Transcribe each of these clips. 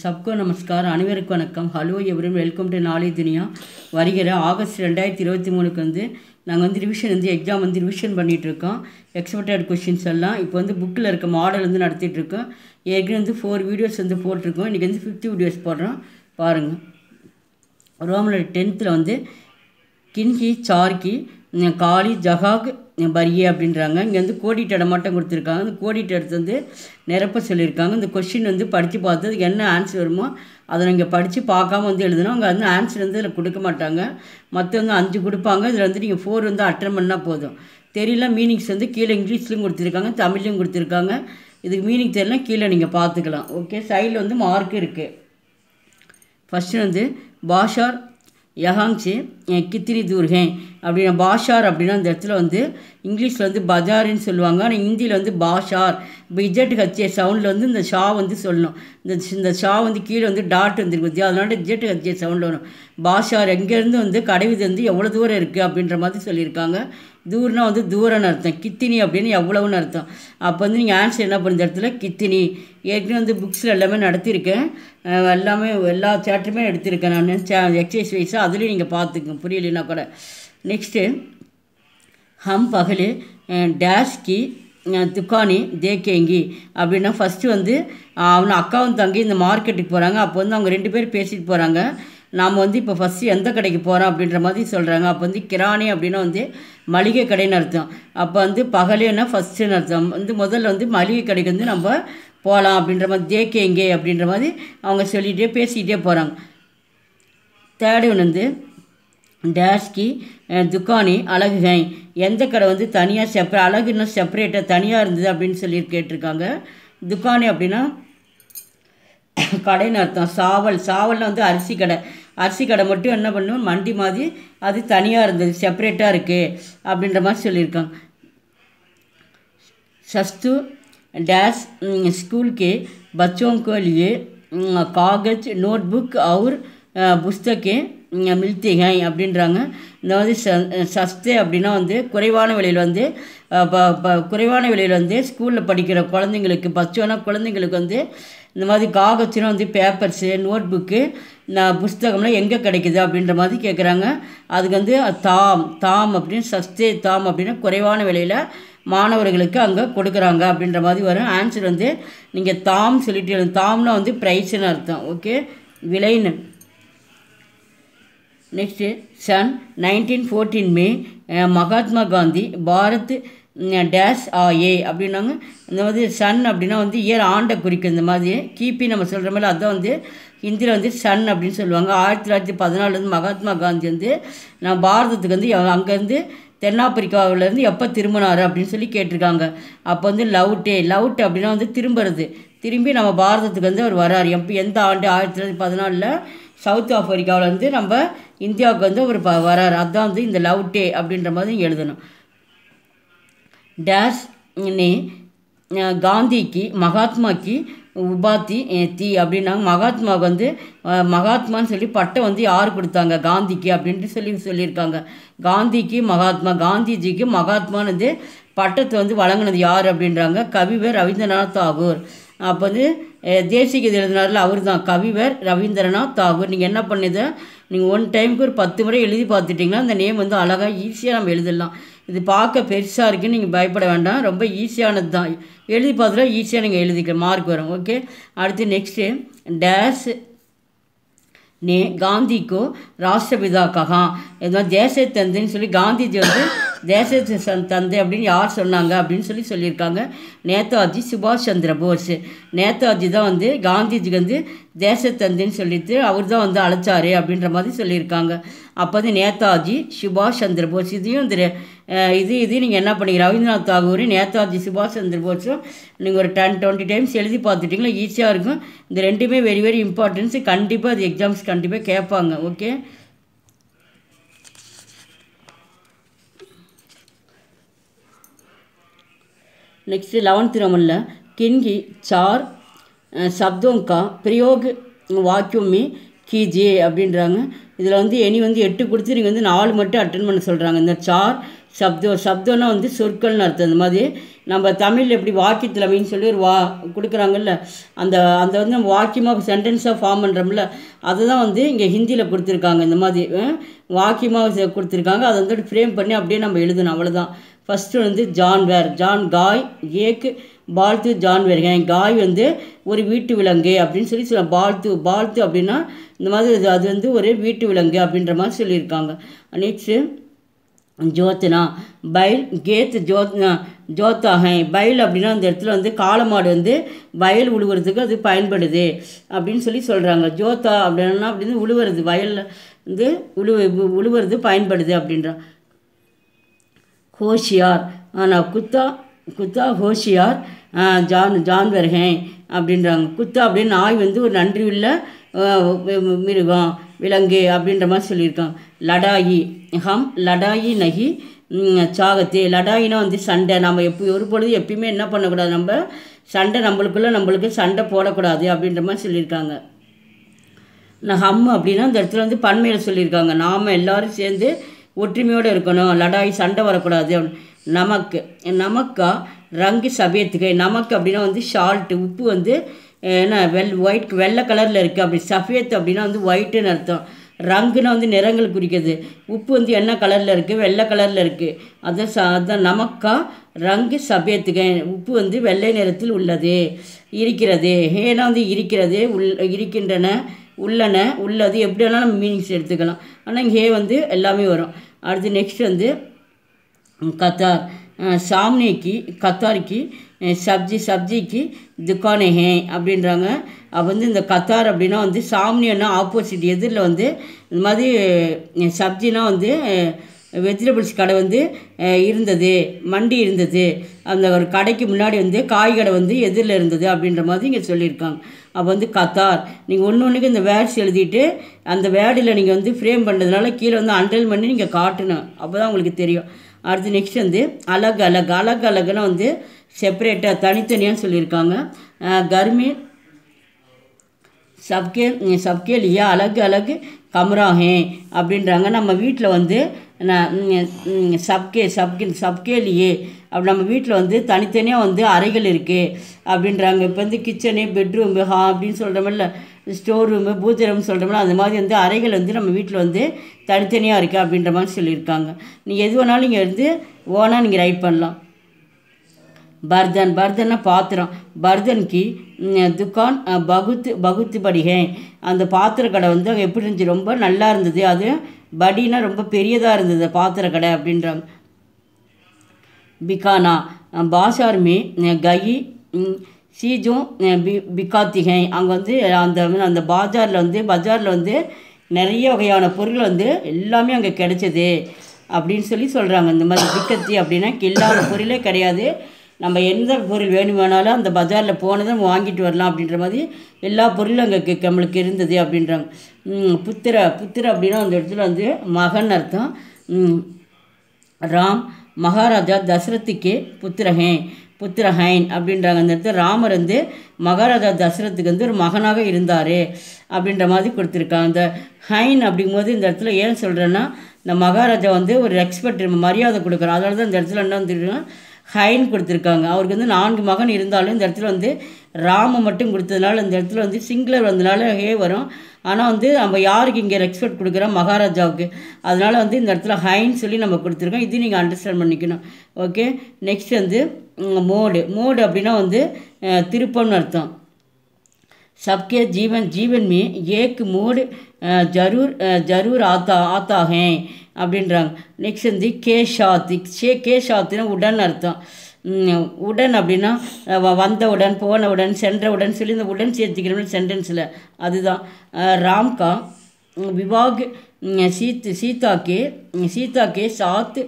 சப்கோ நமஸ்கார் அனைவருக்கும் வணக்கம் ஹலோ எவரும் வெல்கம் டு நாளை தினியா வருகிற ஆகஸ்ட் ரெண்டாயிரத்தி இருபத்தி மூணுக்கு வந்து நாங்கள் வந்து ரிவிஷன் வந்து எக்ஸாம் வந்து ரிவிஷன் பண்ணிகிட்ருக்கோம் எக்ஸ்பெக்டட் கொஷின்ஸ் எல்லாம் இப்போ வந்து புக்கில் இருக்க மாடல் வந்து நடத்திட்டுருக்கோம் ஏற்கனவே வந்து ஃபோர் வீடியோஸ் வந்து போட்டிருக்கோம் இன்றைக்கி வந்து ஃபிஃப்த் வீடியோஸ் போடுறோம் பாருங்கள் ரோமில் டென்த்தில் வந்து கின்கி சார்கி காளி ஜஹாக் வரிய அப்படின்றாங்க இங்கே வந்து கோடிட்டு மட்டும் கொடுத்துருக்காங்க அந்த கோடிட்டு இடத்து வந்து நிரப்ப சொல்லியிருக்காங்க இந்த கொஷின் வந்து படித்து பார்த்து அதுக்கு என்ன ஆன்சர் வருமோ அதை நீங்கள் படித்து பார்க்காம வந்து எழுதணும் அங்கே வந்து ஆன்சர் வந்து இதில் கொடுக்க மாட்டாங்க மற்ற வந்து அஞ்சு கொடுப்பாங்க இதில் வந்து நீங்கள் ஃபோர் வந்து அட்டன் பண்ணால் போதும் தெரியல மீனிங்ஸ் வந்து கீழே இங்கிலீஷ்லையும் கொடுத்துருக்காங்க தமிழ்லையும் கொடுத்துருக்காங்க இதுக்கு மீனிங் தெரியல கீழே நீங்கள் பார்த்துக்கலாம் ஓகே சைடில் வந்து மார்க் இருக்குது ஃபஸ்ட்டு வந்து பாஷார் யஹாங் சே கித்தினி தூர் அப்படின்னா பாஷார் அப்படின்னா அந்த இடத்துல வந்து இங்கிலீஷில் வந்து பஜாரின்னு சொல்லுவாங்க ஆனால் ஹிந்தியில் வந்து பாஷார் இஜட் ஹச்ஏ சவுண்டில் வந்து இந்த ஷா வந்து சொல்லணும் இந்த இந்த ஷா வந்து கீழே வந்து டாட் வந்துருக்கு அதனால இஜட் ஹச்ஏ சவுண்டில் வரும் பாஷார் எங்கேருந்து வந்து கடைவிது வந்து எவ்வளோ தூரம் இருக்குது அப்படின்ற மாதிரி சொல்லியிருக்காங்க தூர்னா வந்து தூரம்னு அர்த்தம் கித்தினி அப்படின்னு எவ்வளவுன்னு அர்த்தம் அப்போ வந்து நீங்கள் ஆன்சர் என்ன பண்ணுற இடத்துல கித்தினி ஏற்கனவே வந்து புக்ஸில் எல்லாமே நடத்தியிருக்கேன் எல்லாமே எல்லா சேட்டருமே எடுத்திருக்கேன் நான் சே எக்ஸசைஸ் வைஸாக அதுலேயும் நீங்கள் பார்த்துக்கோங்க புரியலைன்னா கூட நெக்ஸ்ட்டு ஹம் பகலு டேஸ்கி துக்கானி தேக்கேங்கி அப்படின்னா ஃபஸ்ட்டு வந்து அவனை அக்காவும் தங்கி இந்த மார்க்கெட்டுக்கு போகிறாங்க அப்போ வந்து அவங்க ரெண்டு பேர் பேசிட்டு போகிறாங்க நாம் வந்து இப்போ ஃபஸ்ட்டு எந்த கடைக்கு போகிறோம் அப்படின்ற மாதிரி சொல்கிறாங்க அப்போ வந்து கிராணி அப்படின்னா வந்து மளிகை கடைன்னு அர்த்தம் அப்போ வந்து பகலேன்னா ஃபஸ்ட்டுன்னு அர்த்தம் வந்து முதல்ல வந்து மளிகை கடைக்கு வந்து நம்ம போகலாம் அப்படின்ற மாதிரி தேக்கே எங்கே அப்படின்ற மாதிரி அவங்க சொல்லிகிட்டே பேசிக்கிட்டே போகிறாங்க தேர்டு ஒன்று வந்து டேஷ்கி துக்கானி அழகுகை எந்த கடை வந்து தனியாக செப்பரே அழகுன்னா செப்பரேட்டாக தனியாக இருந்தது அப்படின்னு சொல்லி கேட்டிருக்காங்க துக்கானி அப்படின்னா கடைன்னு அர்த்தம் சாவல் சாவலில் வந்து அரிசி கடை அரிசி கடை மட்டும் என்ன பண்ணுவோம் மண்டி மாதிரி அது தனியாக இருந்தது செப்பரேட்டாக இருக்குது அப்படின்ற மாதிரி சொல்லியிருக்காங்க சஸ்து டேஸ் ஸ்கூலுக்கு के बच्चों காகஜ் நோட் புக் नोटबुक புஸ்தகே மில்த்திகை அப்படின்றாங்க இந்த மாதிரி ச சஸ்தே அப்படின்னா வந்து குறைவான விலையில் வந்து குறைவான விலையில் வந்து ஸ்கூலில் படிக்கிற குழந்தைங்களுக்கு பச்சோன்னா குழந்தைங்களுக்கு வந்து இந்த மாதிரி காகத்திலும் வந்து பேப்பர்ஸு நோட் புக்கு நான் புஸ்தகம்லாம் எங்கே கிடைக்குது அப்படின்ற மாதிரி கேட்குறாங்க அதுக்கு வந்து தாம் தாம் அப்படின்னு சஸ்தே தாம் அப்படின்னா குறைவான விலையில் மாணவர்களுக்கு அங்கே கொடுக்குறாங்க அப்படின்ற மாதிரி வரும் ஆன்சர் வந்து நீங்கள் தாம் சொல்லிட்டு தாம்னா வந்து ப்ரைஸ்னு அர்த்தம் ஓகே விலைன்னு நெக்ஸ்ட்டு சன் நைன்டீன் ஃபோர்டீன் மே மகாத்மா காந்தி பாரத் டேஷ் ஆ ஏ அப்படின்னாங்க இந்த மாதிரி சன் அப்படின்னா வந்து இயர் ஆண்டை குறிக்கும் இந்த மாதிரி கிபி நம்ம சொல்கிற மாதிரி அதுதான் வந்து ஹிந்தியில் வந்து சன் அப்படின்னு சொல்லுவாங்க ஆயிரத்தி தொள்ளாயிரத்தி பதினாலுலேருந்து மகாத்மா காந்தி வந்து நம்ம பாரதத்துக்கு வந்து அங்கேருந்து தென்னாப்பிரிக்காவிலேருந்து எப்போ திரும்பினார் அப்படின்னு சொல்லி கேட்டிருக்காங்க அப்போ வந்து லவ் லவ் டே அப்படின்னா வந்து திரும்புறது திரும்பி நம்ம பாரதத்துக்கு வந்து அவர் வரார் எப்போ எந்த ஆண்டு ஆயிரத்தி தொள்ளாயிரத்தி பதினாலில் சவுத் ஆஃப்ரிக்காவில் வந்து நம்ம இந்தியாவுக்கு வந்து அவர் வராரு அதுதான் வந்து இந்த லவ் டே அப்படின்ற மாதிரி எழுதணும் டேஸ் நே காந்திக்கு மகாத்மாக்கு உபாத்தி தீ அப்படின்னாங்க மகாத்மா வந்து மகாத்மான்னு சொல்லி பட்டம் வந்து யார் கொடுத்தாங்க காந்திக்கு அப்படின்ட்டு சொல்லி சொல்லியிருக்காங்க காந்திக்கு மகாத்மா காந்திஜிக்கு மகாத்மான்னு வந்து பட்டத்தை வந்து வழங்கினது யார் அப்படின்றாங்க கவிவர் ரவீந்திரநாத் தாகூர் அப்போ வந்து தேசிகீதை எழுதினாரில் அவர் தான் கவிவர் ரவீந்திரநாத் தாகூர் நீங்கள் என்ன பண்ணுது நீங்கள் ஒன் டைமுக்கு ஒரு பத்து முறை எழுதி பார்த்துட்டிங்கன்னா அந்த நேம் வந்து அழகாக ஈஸியாக நம்ம எழுதிடலாம் இது பார்க்க பெருசாக இருக்குன்னு நீங்கள் பயப்பட வேண்டாம் ரொம்ப ஈஸியானது தான் எழுதி பார்த்துட்டா ஈஸியாக நீங்கள் எழுதிக்கிற மார்க் வரும் ஓகே அடுத்து நெக்ஸ்ட்டு டேஸ் நே காந்திக்கோ ராஷ்டிரபிதா ககா எதுவும் தேச தந்தைன்னு சொல்லி காந்திஜி வந்து தேச தந்தை அப்படின்னு யார் சொன்னாங்க அப்படின்னு சொல்லி சொல்லியிருக்காங்க நேதாஜி சுபாஷ் சந்திர போஸ் நேதாஜி தான் வந்து காந்திஜிக்கு வந்து தேச தந்தைன்னு சொல்லிட்டு அவர் தான் வந்து அழைச்சாரு அப்படின்ற மாதிரி சொல்லியிருக்காங்க அப்போ வந்து நேதாஜி சுபாஷ் சந்திர போஸ் இதையும் இந்த இது இது நீங்கள் என்ன பண்ணீங்க ரவீந்திரநாத் தாகூர் நேதாஜி சுபாஷ் சந்திர போஸும் நீங்கள் ஒரு டென் டுவெண்ட்டி டைம்ஸ் எழுதி பார்த்துட்டிங்களா ஈஸியாக இருக்கும் இந்த ரெண்டுமே வெரி வெரி இம்பார்ட்டன்ஸு கண்டிப்பாக அது எக்ஸாம்ஸ் கண்டிப்பாக கேட்பாங்க ஓகே நெக்ஸ்ட்டு லெவன்த் ரமனில் கிண்கி சார் சப்தோங்கா का प्रयोग கிஜே அப்படின்றாங்க இதில் வந்து எனி வந்து எட்டு கொடுத்து நீங்கள் வந்து நாலு மட்டும் அட்டன் பண்ண சொல்கிறாங்க இந்த சார் சப்தம் சப்தம்னா வந்து சொற்கள்னு அர்த்தம் இந்த மாதிரி நம்ம தமிழ் எப்படி வாக்கியத்தில் அப்படின்னு சொல்லி ஒரு வா கொடுக்குறாங்கல்ல அந்த அந்த வந்து நம்ம வாக்கியமாக சென்டென்ஸாக ஃபார்ம் பண்ணுறோம்ல அதை தான் வந்து இங்கே ஹிந்தியில் கொடுத்துருக்காங்க இந்த மாதிரி வாக்கியமாக கொடுத்துருக்காங்க அதை வந்து ஃப்ரேம் பண்ணி அப்படியே நம்ம எழுதணும் அவ்வளோதான் ஃபஸ்ட்டு வந்து ஜான் வேர் ஜான் காய் ஏக்கு பால்த்து ஜான் ஏன் காய் வந்து ஒரு வீட்டு விலங்கு அப்படின்னு சொல்லி சொல்ல பால்த்து பால்த்து அப்படின்னா இந்த மாதிரி அது வந்து ஒரு வீட்டு விலங்கு அப்படின்ற மாதிரி சொல்லியிருக்காங்க நெக்ஸ்ட்டு ஜோத்னா பயில் கேத்து ஜோத் ஜோத்தாகன் பயில் அப்படின்னா அந்த இடத்துல வந்து காலமாடு வந்து வயல் உழுவுறதுக்கு அது பயன்படுது அப்படின்னு சொல்லி சொல்கிறாங்க ஜோத்தா அப்படின்னா அப்படின்னு உழுவுறது வயலில் வந்து உழுவு உழுவுறது பயன்படுது அப்படின்றான் ஹோஷியார் ஆனால் குத்தா குத்தா ஹோஷியார் ஜான் ஜான்வர்கேன் அப்படின்றாங்க குத்தா அப்படின்னு நாய் வந்து ஒரு நன்றி உள்ள மிருகம் விலங்கு அப்படின்ற மாதிரி சொல்லியிருக்காங்க லடாயி ஹம் லடாயி நகி சாகத்தே லடாயினா வந்து சண்டை நம்ம எப்போ ஒரு பொழுது எப்பயுமே என்ன பண்ணக்கூடாது நம்ம சண்டை நம்மளுக்குள்ள நம்மளுக்கு சண்டை போடக்கூடாது அப்படின்ற மாதிரி சொல்லியிருக்காங்க நான் ஹம் அப்படின்னா இந்த இடத்துல வந்து பன்மையில் சொல்லியிருக்காங்க நாம் எல்லோரும் சேர்ந்து ஒற்றுமையோடு இருக்கணும் லடாயி சண்டை வரக்கூடாது நமக்கு நமக்கா ரங்கு சபேத்துக்கை நமக்கு அப்படின்னா வந்து ஷால்ட்டு உப்பு வந்து என்ன வெள் ஒயிட் வெள்ளை கலரில் இருக்குது அப்படி சஃபேத் அப்படின்னா வந்து ஒயிட்டுன்னு அர்த்தம் ரங்குனா வந்து நிறங்கள் குறிக்கிறது உப்பு வந்து என்ன கலரில் இருக்குது வெள்ளை கலரில் இருக்குது அதை ச அதை நமக்கா ரங்கு சபேத்துக உப்பு வந்து வெள்ளை நிறத்தில் உள்ளது இருக்கிறது ஏன்னா வந்து இருக்கிறது உள் இருக்கின்றன உள்ளன உள்ளது எப்படி வேணாலும் நம்ம மீனிங்ஸ் எடுத்துக்கலாம் ஆனால் இங்கே வந்து எல்லாமே வரும் அடுத்து நெக்ஸ்ட் வந்து கத்தார் சாம்னேக்கு கத்தாரிக்கு சப்ஜி சப்ஜிக்கு துக்கானே ஹே அப்படின்றாங்க அப்போ வந்து இந்த கத்தார் அப்படின்னா வந்து சாம்னியன்னா ஆப்போசிட் எதிரில் வந்து இந்த மாதிரி சப்ஜினா வந்து வெஜிடபிள்ஸ் கடை வந்து இருந்தது மண்டி இருந்தது அந்த ஒரு கடைக்கு முன்னாடி வந்து காய் கடை வந்து எதிரில் இருந்தது அப்படின்ற மாதிரி இங்கே சொல்லியிருக்காங்க அப்போ வந்து கத்தார் நீங்கள் ஒன்று ஒன்றுக்கு இந்த வேர்ட்ஸ் எழுதிட்டு அந்த வேர்டில் நீங்கள் வந்து ஃப்ரேம் பண்ணுறதுனால கீழே வந்து அண்டல் பண்ணி நீங்கள் காட்டணும் அப்போ தான் உங்களுக்கு தெரியும் அடுத்து நெக்ஸ்ட் வந்து அழகு அழகு அழகு அழகுன்னா வந்து செப்பரேட்டாக தனித்தனியாக சொல்லியிருக்காங்க கர்மீர் சப்கே சப்கேல் ஏ அழகு அழகு கமராஹே அப்படின்றாங்க நம்ம வீட்டில் வந்து சப்கே சப்கே சப்கே சப்கேலியே அப்படி நம்ம வீட்டில் வந்து தனித்தனியாக வந்து அறைகள் இருக்குது அப்படின்றாங்க இப்போ வந்து கிச்சனு பெட்ரூமு ஹா அப்படின்னு சொல்கிறோமில்ல ஸ்டோர் ரூமு பூஜரம்னு சொல்கிறோம்ல அந்த மாதிரி வந்து அறைகள் வந்து நம்ம வீட்டில் வந்து தனித்தனியாக இருக்குது அப்படின்ற மாதிரி சொல்லியிருக்காங்க நீங்கள் எது வேணாலும் இங்கே இருந்து ஓனாக நீங்கள் ரைட் பண்ணலாம் பர்தன் बर्तன்னா பாத்திரம் பர்தன்கி துக்கான் பகுத்து பகுத்து படிகை அந்த பாத்திர கடை வந்து அங்கே எப்படி இருந்துச்சு ரொம்ப நல்லா இருந்தது அது படினா ரொம்ப பெரியதாக இருந்தது பாத்திர கடை அப்படின்றாங்க பிகானா பாஷார்மி கயி சீஜும் பி பிகாத்திகை அங்கே வந்து அந்த அந்த பாஜாரில் வந்து பஜாரில் வந்து நிறைய வகையான பொருள் வந்து எல்லாமே அங்கே கிடைச்சது அப்படின்னு சொல்லி சொல்கிறாங்க இந்த மாதிரி பிக்கத்தி அப்படின்னா கில்லாத பொருளே கிடையாது நம்ம எந்த பொருள் வேணுமானாலும் அந்த பஜாரில் போனதும் வாங்கிட்டு வரலாம் அப்படின்ற மாதிரி எல்லா பொருளும் அங்கே நம்மளுக்கு இருந்தது அப்படின்றாங்க புத்திர புத்திர அப்படின்னா அந்த இடத்துல வந்து மகன் அர்த்தம் ராம் மகாராஜா தசரத்துக்கே புத்திரஹே புத்திரஹைன் அப்படின்றாங்க அந்த இடத்துல ராமர் வந்து மகாராஜா தசரத்துக்கு வந்து ஒரு மகனாக இருந்தார் அப்படின்ற மாதிரி கொடுத்துருக்காங்க அந்த ஹைன் அப்படிங்கும்போது இந்த இடத்துல ஏன் சொல்கிறேன்னா இந்த மகாராஜா வந்து ஒரு எக்ஸ்பர்ட் மரியாதை கொடுக்குறோம் அதனால தான் இந்த இடத்துல என்ன வந்துருக்கோம் ஹைன் கொடுத்துருக்காங்க அவருக்கு வந்து நான்கு மகன் இருந்தாலும் இந்த இடத்துல வந்து ராம மட்டும் கொடுத்ததுனால இந்த இடத்துல வந்து சிங்கிளர் வந்ததுனால ஹே வரும் ஆனால் வந்து நம்ம யாருக்கு இங்கே ரெஸ்பெக்ட் கொடுக்குறோம் மகாராஜாவுக்கு அதனால் வந்து இந்த இடத்துல ஹைன்னு சொல்லி நம்ம கொடுத்துருக்கோம் இது நீங்கள் அண்டர்ஸ்டாண்ட் பண்ணிக்கணும் ஓகே நெக்ஸ்ட் வந்து மோடு மோடு அப்படின்னா வந்து திருப்பம்னு அர்த்தம் सबके जीवन ஜீவன் में ஏக் மூடு जरूर जरूर ஆத்தா ஆத்தாகேன் அப்படின்றாங்க நெக்ஸ்ட் வந்து கே கேஷாத் சே ஷாத்தினா உடன் அர்த்தம் உடன் அப்படின்னா வந்தவுடன் போனவுடன் சென்றவுடன் சொல்லி இந்த உடன் சேர்த்துக்கணும்னு சென்டென்ஸில் அதுதான் ராம்கா விவாக் சீத் சீதாக்கே சீதாக்கே சாத்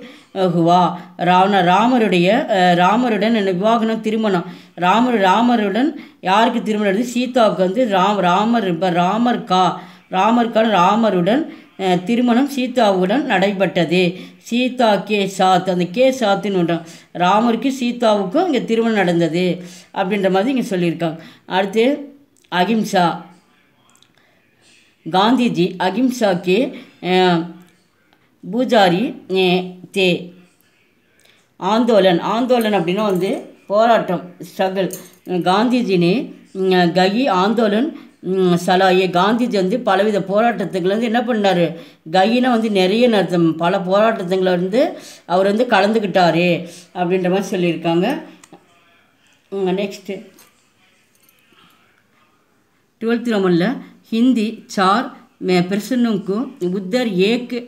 ஹுவா ராவண ராமருடைய ராமருடன் விவாகனம் திருமணம் ராமர் ராமருடன் யாருக்கு திருமணம் எடுத்து சீதாவுக்கு வந்து ராம் ராமர் இப்போ ராமர் கா ராமர் கா ராமருடன் திருமணம் சீதாவுடன் நடைபெற்றது சீதா கே சாத் அந்த கே சாத்துன்னு ஒன்றான் ராமருக்கு சீதாவுக்கும் இங்கே திருமணம் நடந்தது அப்படின்ற மாதிரி இங்கே சொல்லியிருக்காங்க அடுத்து அகிம்சா காந்திஜி ಅಹಿಂಸಾಕ್ಕೆ பூஜாரி தே ஆந்தோலன் ஆந்தோலன் அப்படின்னா வந்து போராட்டம் ஸ்ட்ரகிள் காந்திஜினே கஹி ஆந்தோலன் சலாயே காந்திஜி வந்து பலவித வந்து என்ன பண்ணார் கஹினா வந்து நிறைய நடத்தம் பல போராட்டத்துங்களை வந்து அவர் வந்து கலந்துக்கிட்டாரு அப்படின்ற மாதிரி சொல்லியிருக்காங்க நெக்ஸ்ட்டு டுவெல்த் இல்லை ஹிந்தி சார் மே को उत्तर ஏக்கு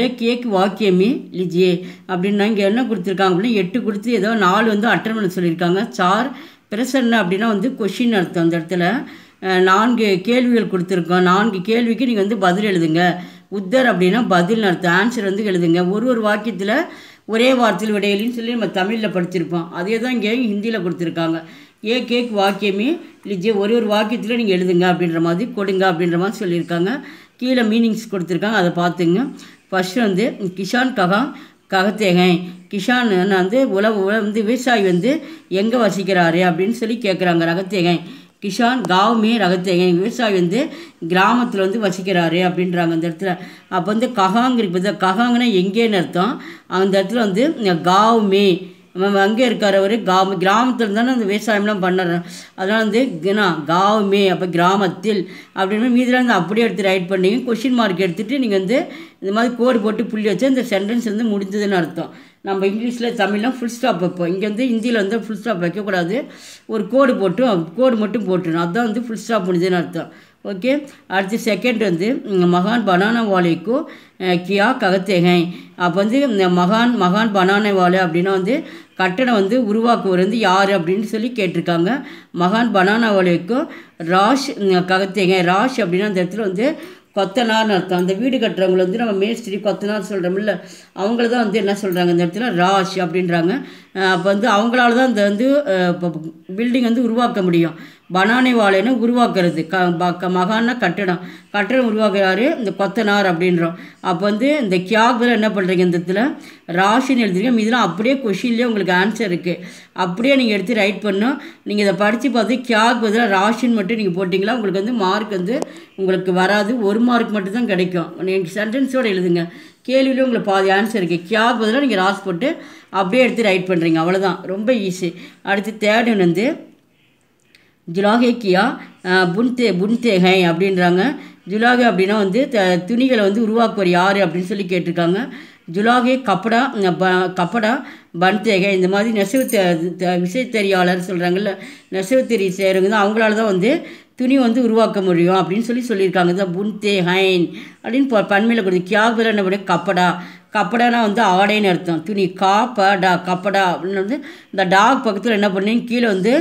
ஏக் ஏக் வாக்கியமே லிஜியே அப்படின்னா இங்கே என்ன கொடுத்துருக்காங்க அப்படின்னா எட்டு கொடுத்து ஏதோ நாலு வந்து அட்டன் பண்ண சொல்லியிருக்காங்க சார் பிரசன்ன அப்படின்னா வந்து கொஷின் அர்த்தம் அந்த இடத்துல நான்கு கேள்விகள் கொடுத்துருக்கோம் நான்கு கேள்விக்கு நீங்கள் வந்து பதில் எழுதுங்க உத்தர் அப்படின்னா பதில் அர்த்தம் ஆன்சர் வந்து எழுதுங்க ஒரு ஒரு வாக்கியத்தில் ஒரே வார்த்தையில் விடையிலின்னு சொல்லி நம்ம தமிழில் படிச்சிருப்போம் அதே தான் இங்கே ஹிந்தியில் கொடுத்துருக்காங்க ஏக் கேக் வாக்கியமே லிஜே ஒரே ஒரு வாக்கியத்தில் நீங்கள் எழுதுங்க அப்படின்ற மாதிரி கொடுங்க அப்படின்ற மாதிரி சொல்லியிருக்காங்க கீழே மீனிங்ஸ் கொடுத்துருக்காங்க அதை பார்த்துங்க ஃபஸ்ட் வந்து கிஷான் ககா ககத்தேகன் கிஷான் வந்து உழவு வந்து விவசாயி வந்து எங்கே வசிக்கிறாரு அப்படின்னு சொல்லி கேட்குறாங்க ரகத்தேகன் கிஷான் காவுமே ரகத்தேகை விவசாயி வந்து கிராமத்தில் வந்து வசிக்கிறாரு அப்படின்றாங்க அந்த இடத்துல அப்போ வந்து ககாங்கிருக்கு ககாங்கன்னா எங்கேன்னு அர்த்தம் அந்த இடத்துல வந்து காவுமே நம்ம அங்கே இருக்கார் அவர் கிராம கிராமத்தில் தானே அந்த விவசாயம்லாம் பண்ணுறோம் அதனால் வந்து நான் காவுமே அப்போ கிராமத்தில் அப்படின்னு மீதில் வந்து அப்படியே எடுத்து ரைட் பண்ணிங்க கொஷின் மார்க் எடுத்துகிட்டு நீங்கள் வந்து இந்த மாதிரி கோடு போட்டு புள்ளி வச்சு இந்த சென்டென்ஸ் வந்து முடிஞ்சதுன்னு அர்த்தம் நம்ம இங்கிலீஷில் தமிழ்லாம் ஃபுல் ஸ்டாப் வைப்போம் இங்கே வந்து ஹிந்தியில் வந்து ஃபுல் ஸ்டாப் வைக்கக்கூடாது ஒரு கோடு போட்டு கோடு மட்டும் போட்டுருணும் அதுதான் வந்து ஃபுல் ஸ்டாப் முடிஞ்சதுன்னு அர்த்தம் ஓகே அடுத்து செகண்ட் வந்து மகான் பனானா வாழைக்கோ கியா ககத்தேகை அப்போ வந்து இந்த மகான் மகான் பனானா வாழை அப்படின்னா வந்து கட்டணம் வந்து உருவாக்குவர் வந்து யார் அப்படின்னு சொல்லி கேட்டிருக்காங்க மகான் பனானா வாழைக்கும் ராஷ் ககத்தேகை ராஷ் அப்படின்னா அந்த இடத்துல வந்து கொத்தனார்னு அர்த்தம் அந்த வீடு கட்டுறவங்களை வந்து நம்ம மேஸ்திரி கொத்தனார் சொல்கிறோம்ல அவங்கள தான் வந்து என்ன சொல்கிறாங்க இந்த இடத்துல ராஷ் அப்படின்றாங்க அப்போ வந்து அவங்களால தான் இந்த வந்து இப்போ பில்டிங் வந்து உருவாக்க முடியும் பனானி வாழைனு உருவாக்குறது க ப மகான்னா கட்டடம் கட்டடம் உருவாக்குறாரு இந்த கொத்தனார் அப்படின்றோம் அப்போ வந்து இந்த கியாபில் என்ன பண்ணுறீங்க இந்த இதில் ராசின்னு எழுதிருக்கோம் இதெல்லாம் அப்படியே கொஷின்லேயே உங்களுக்கு ஆன்சர் இருக்குது அப்படியே நீங்கள் எடுத்து ரைட் பண்ணோம் நீங்கள் இதை படித்து பார்த்து கியாக் பதில் ராஷின்னு மட்டும் நீங்கள் போட்டிங்களா உங்களுக்கு வந்து மார்க் வந்து உங்களுக்கு வராது ஒரு மார்க் மட்டும் தான் கிடைக்கும் நீங்கள் சென்டென்ஸோடு எழுதுங்க கேள்வியிலும் உங்களுக்கு பாதி ஆன்சர் இருக்குது கியா பதிலாக நீங்கள் ராஸ் போட்டு அப்படியே எடுத்து ரைட் பண்ணுறீங்க அவ்வளோதான் ரொம்ப ஈஸி அடுத்து தேர்டு வந்து ஜுலாகே கியா புன்தே தேகை அப்படின்றாங்க ஜுலாகே அப்படின்னா வந்து த துணிகளை வந்து உருவாக்குவார் யார் அப்படின்னு சொல்லி கேட்டிருக்காங்க ஜுலாகே கப்படா ப கப்படா பன்தேகை இந்த மாதிரி நெசவு விசைத்தறியாளர் சொல்கிறாங்கல்ல நெசவு தெறி செய்கிறவங்க தான் அவங்களால தான் வந்து துணி வந்து உருவாக்க முடியும் அப்படின்னு சொல்லி சொல்லியிருக்காங்க தான் புன்தே ஹைன் அப்படின்னு இப்போ பன்மையில் கொடுத்து கியாகுல என்ன பண்ணி கப்படா கப்படானா வந்து ஆடைன்னு அர்த்தம் துணி காப்பா டா கப்படா அப்படின்னு வந்து இந்த டாக் பக்கத்தில் என்ன பண்ணேன் கீழே வந்து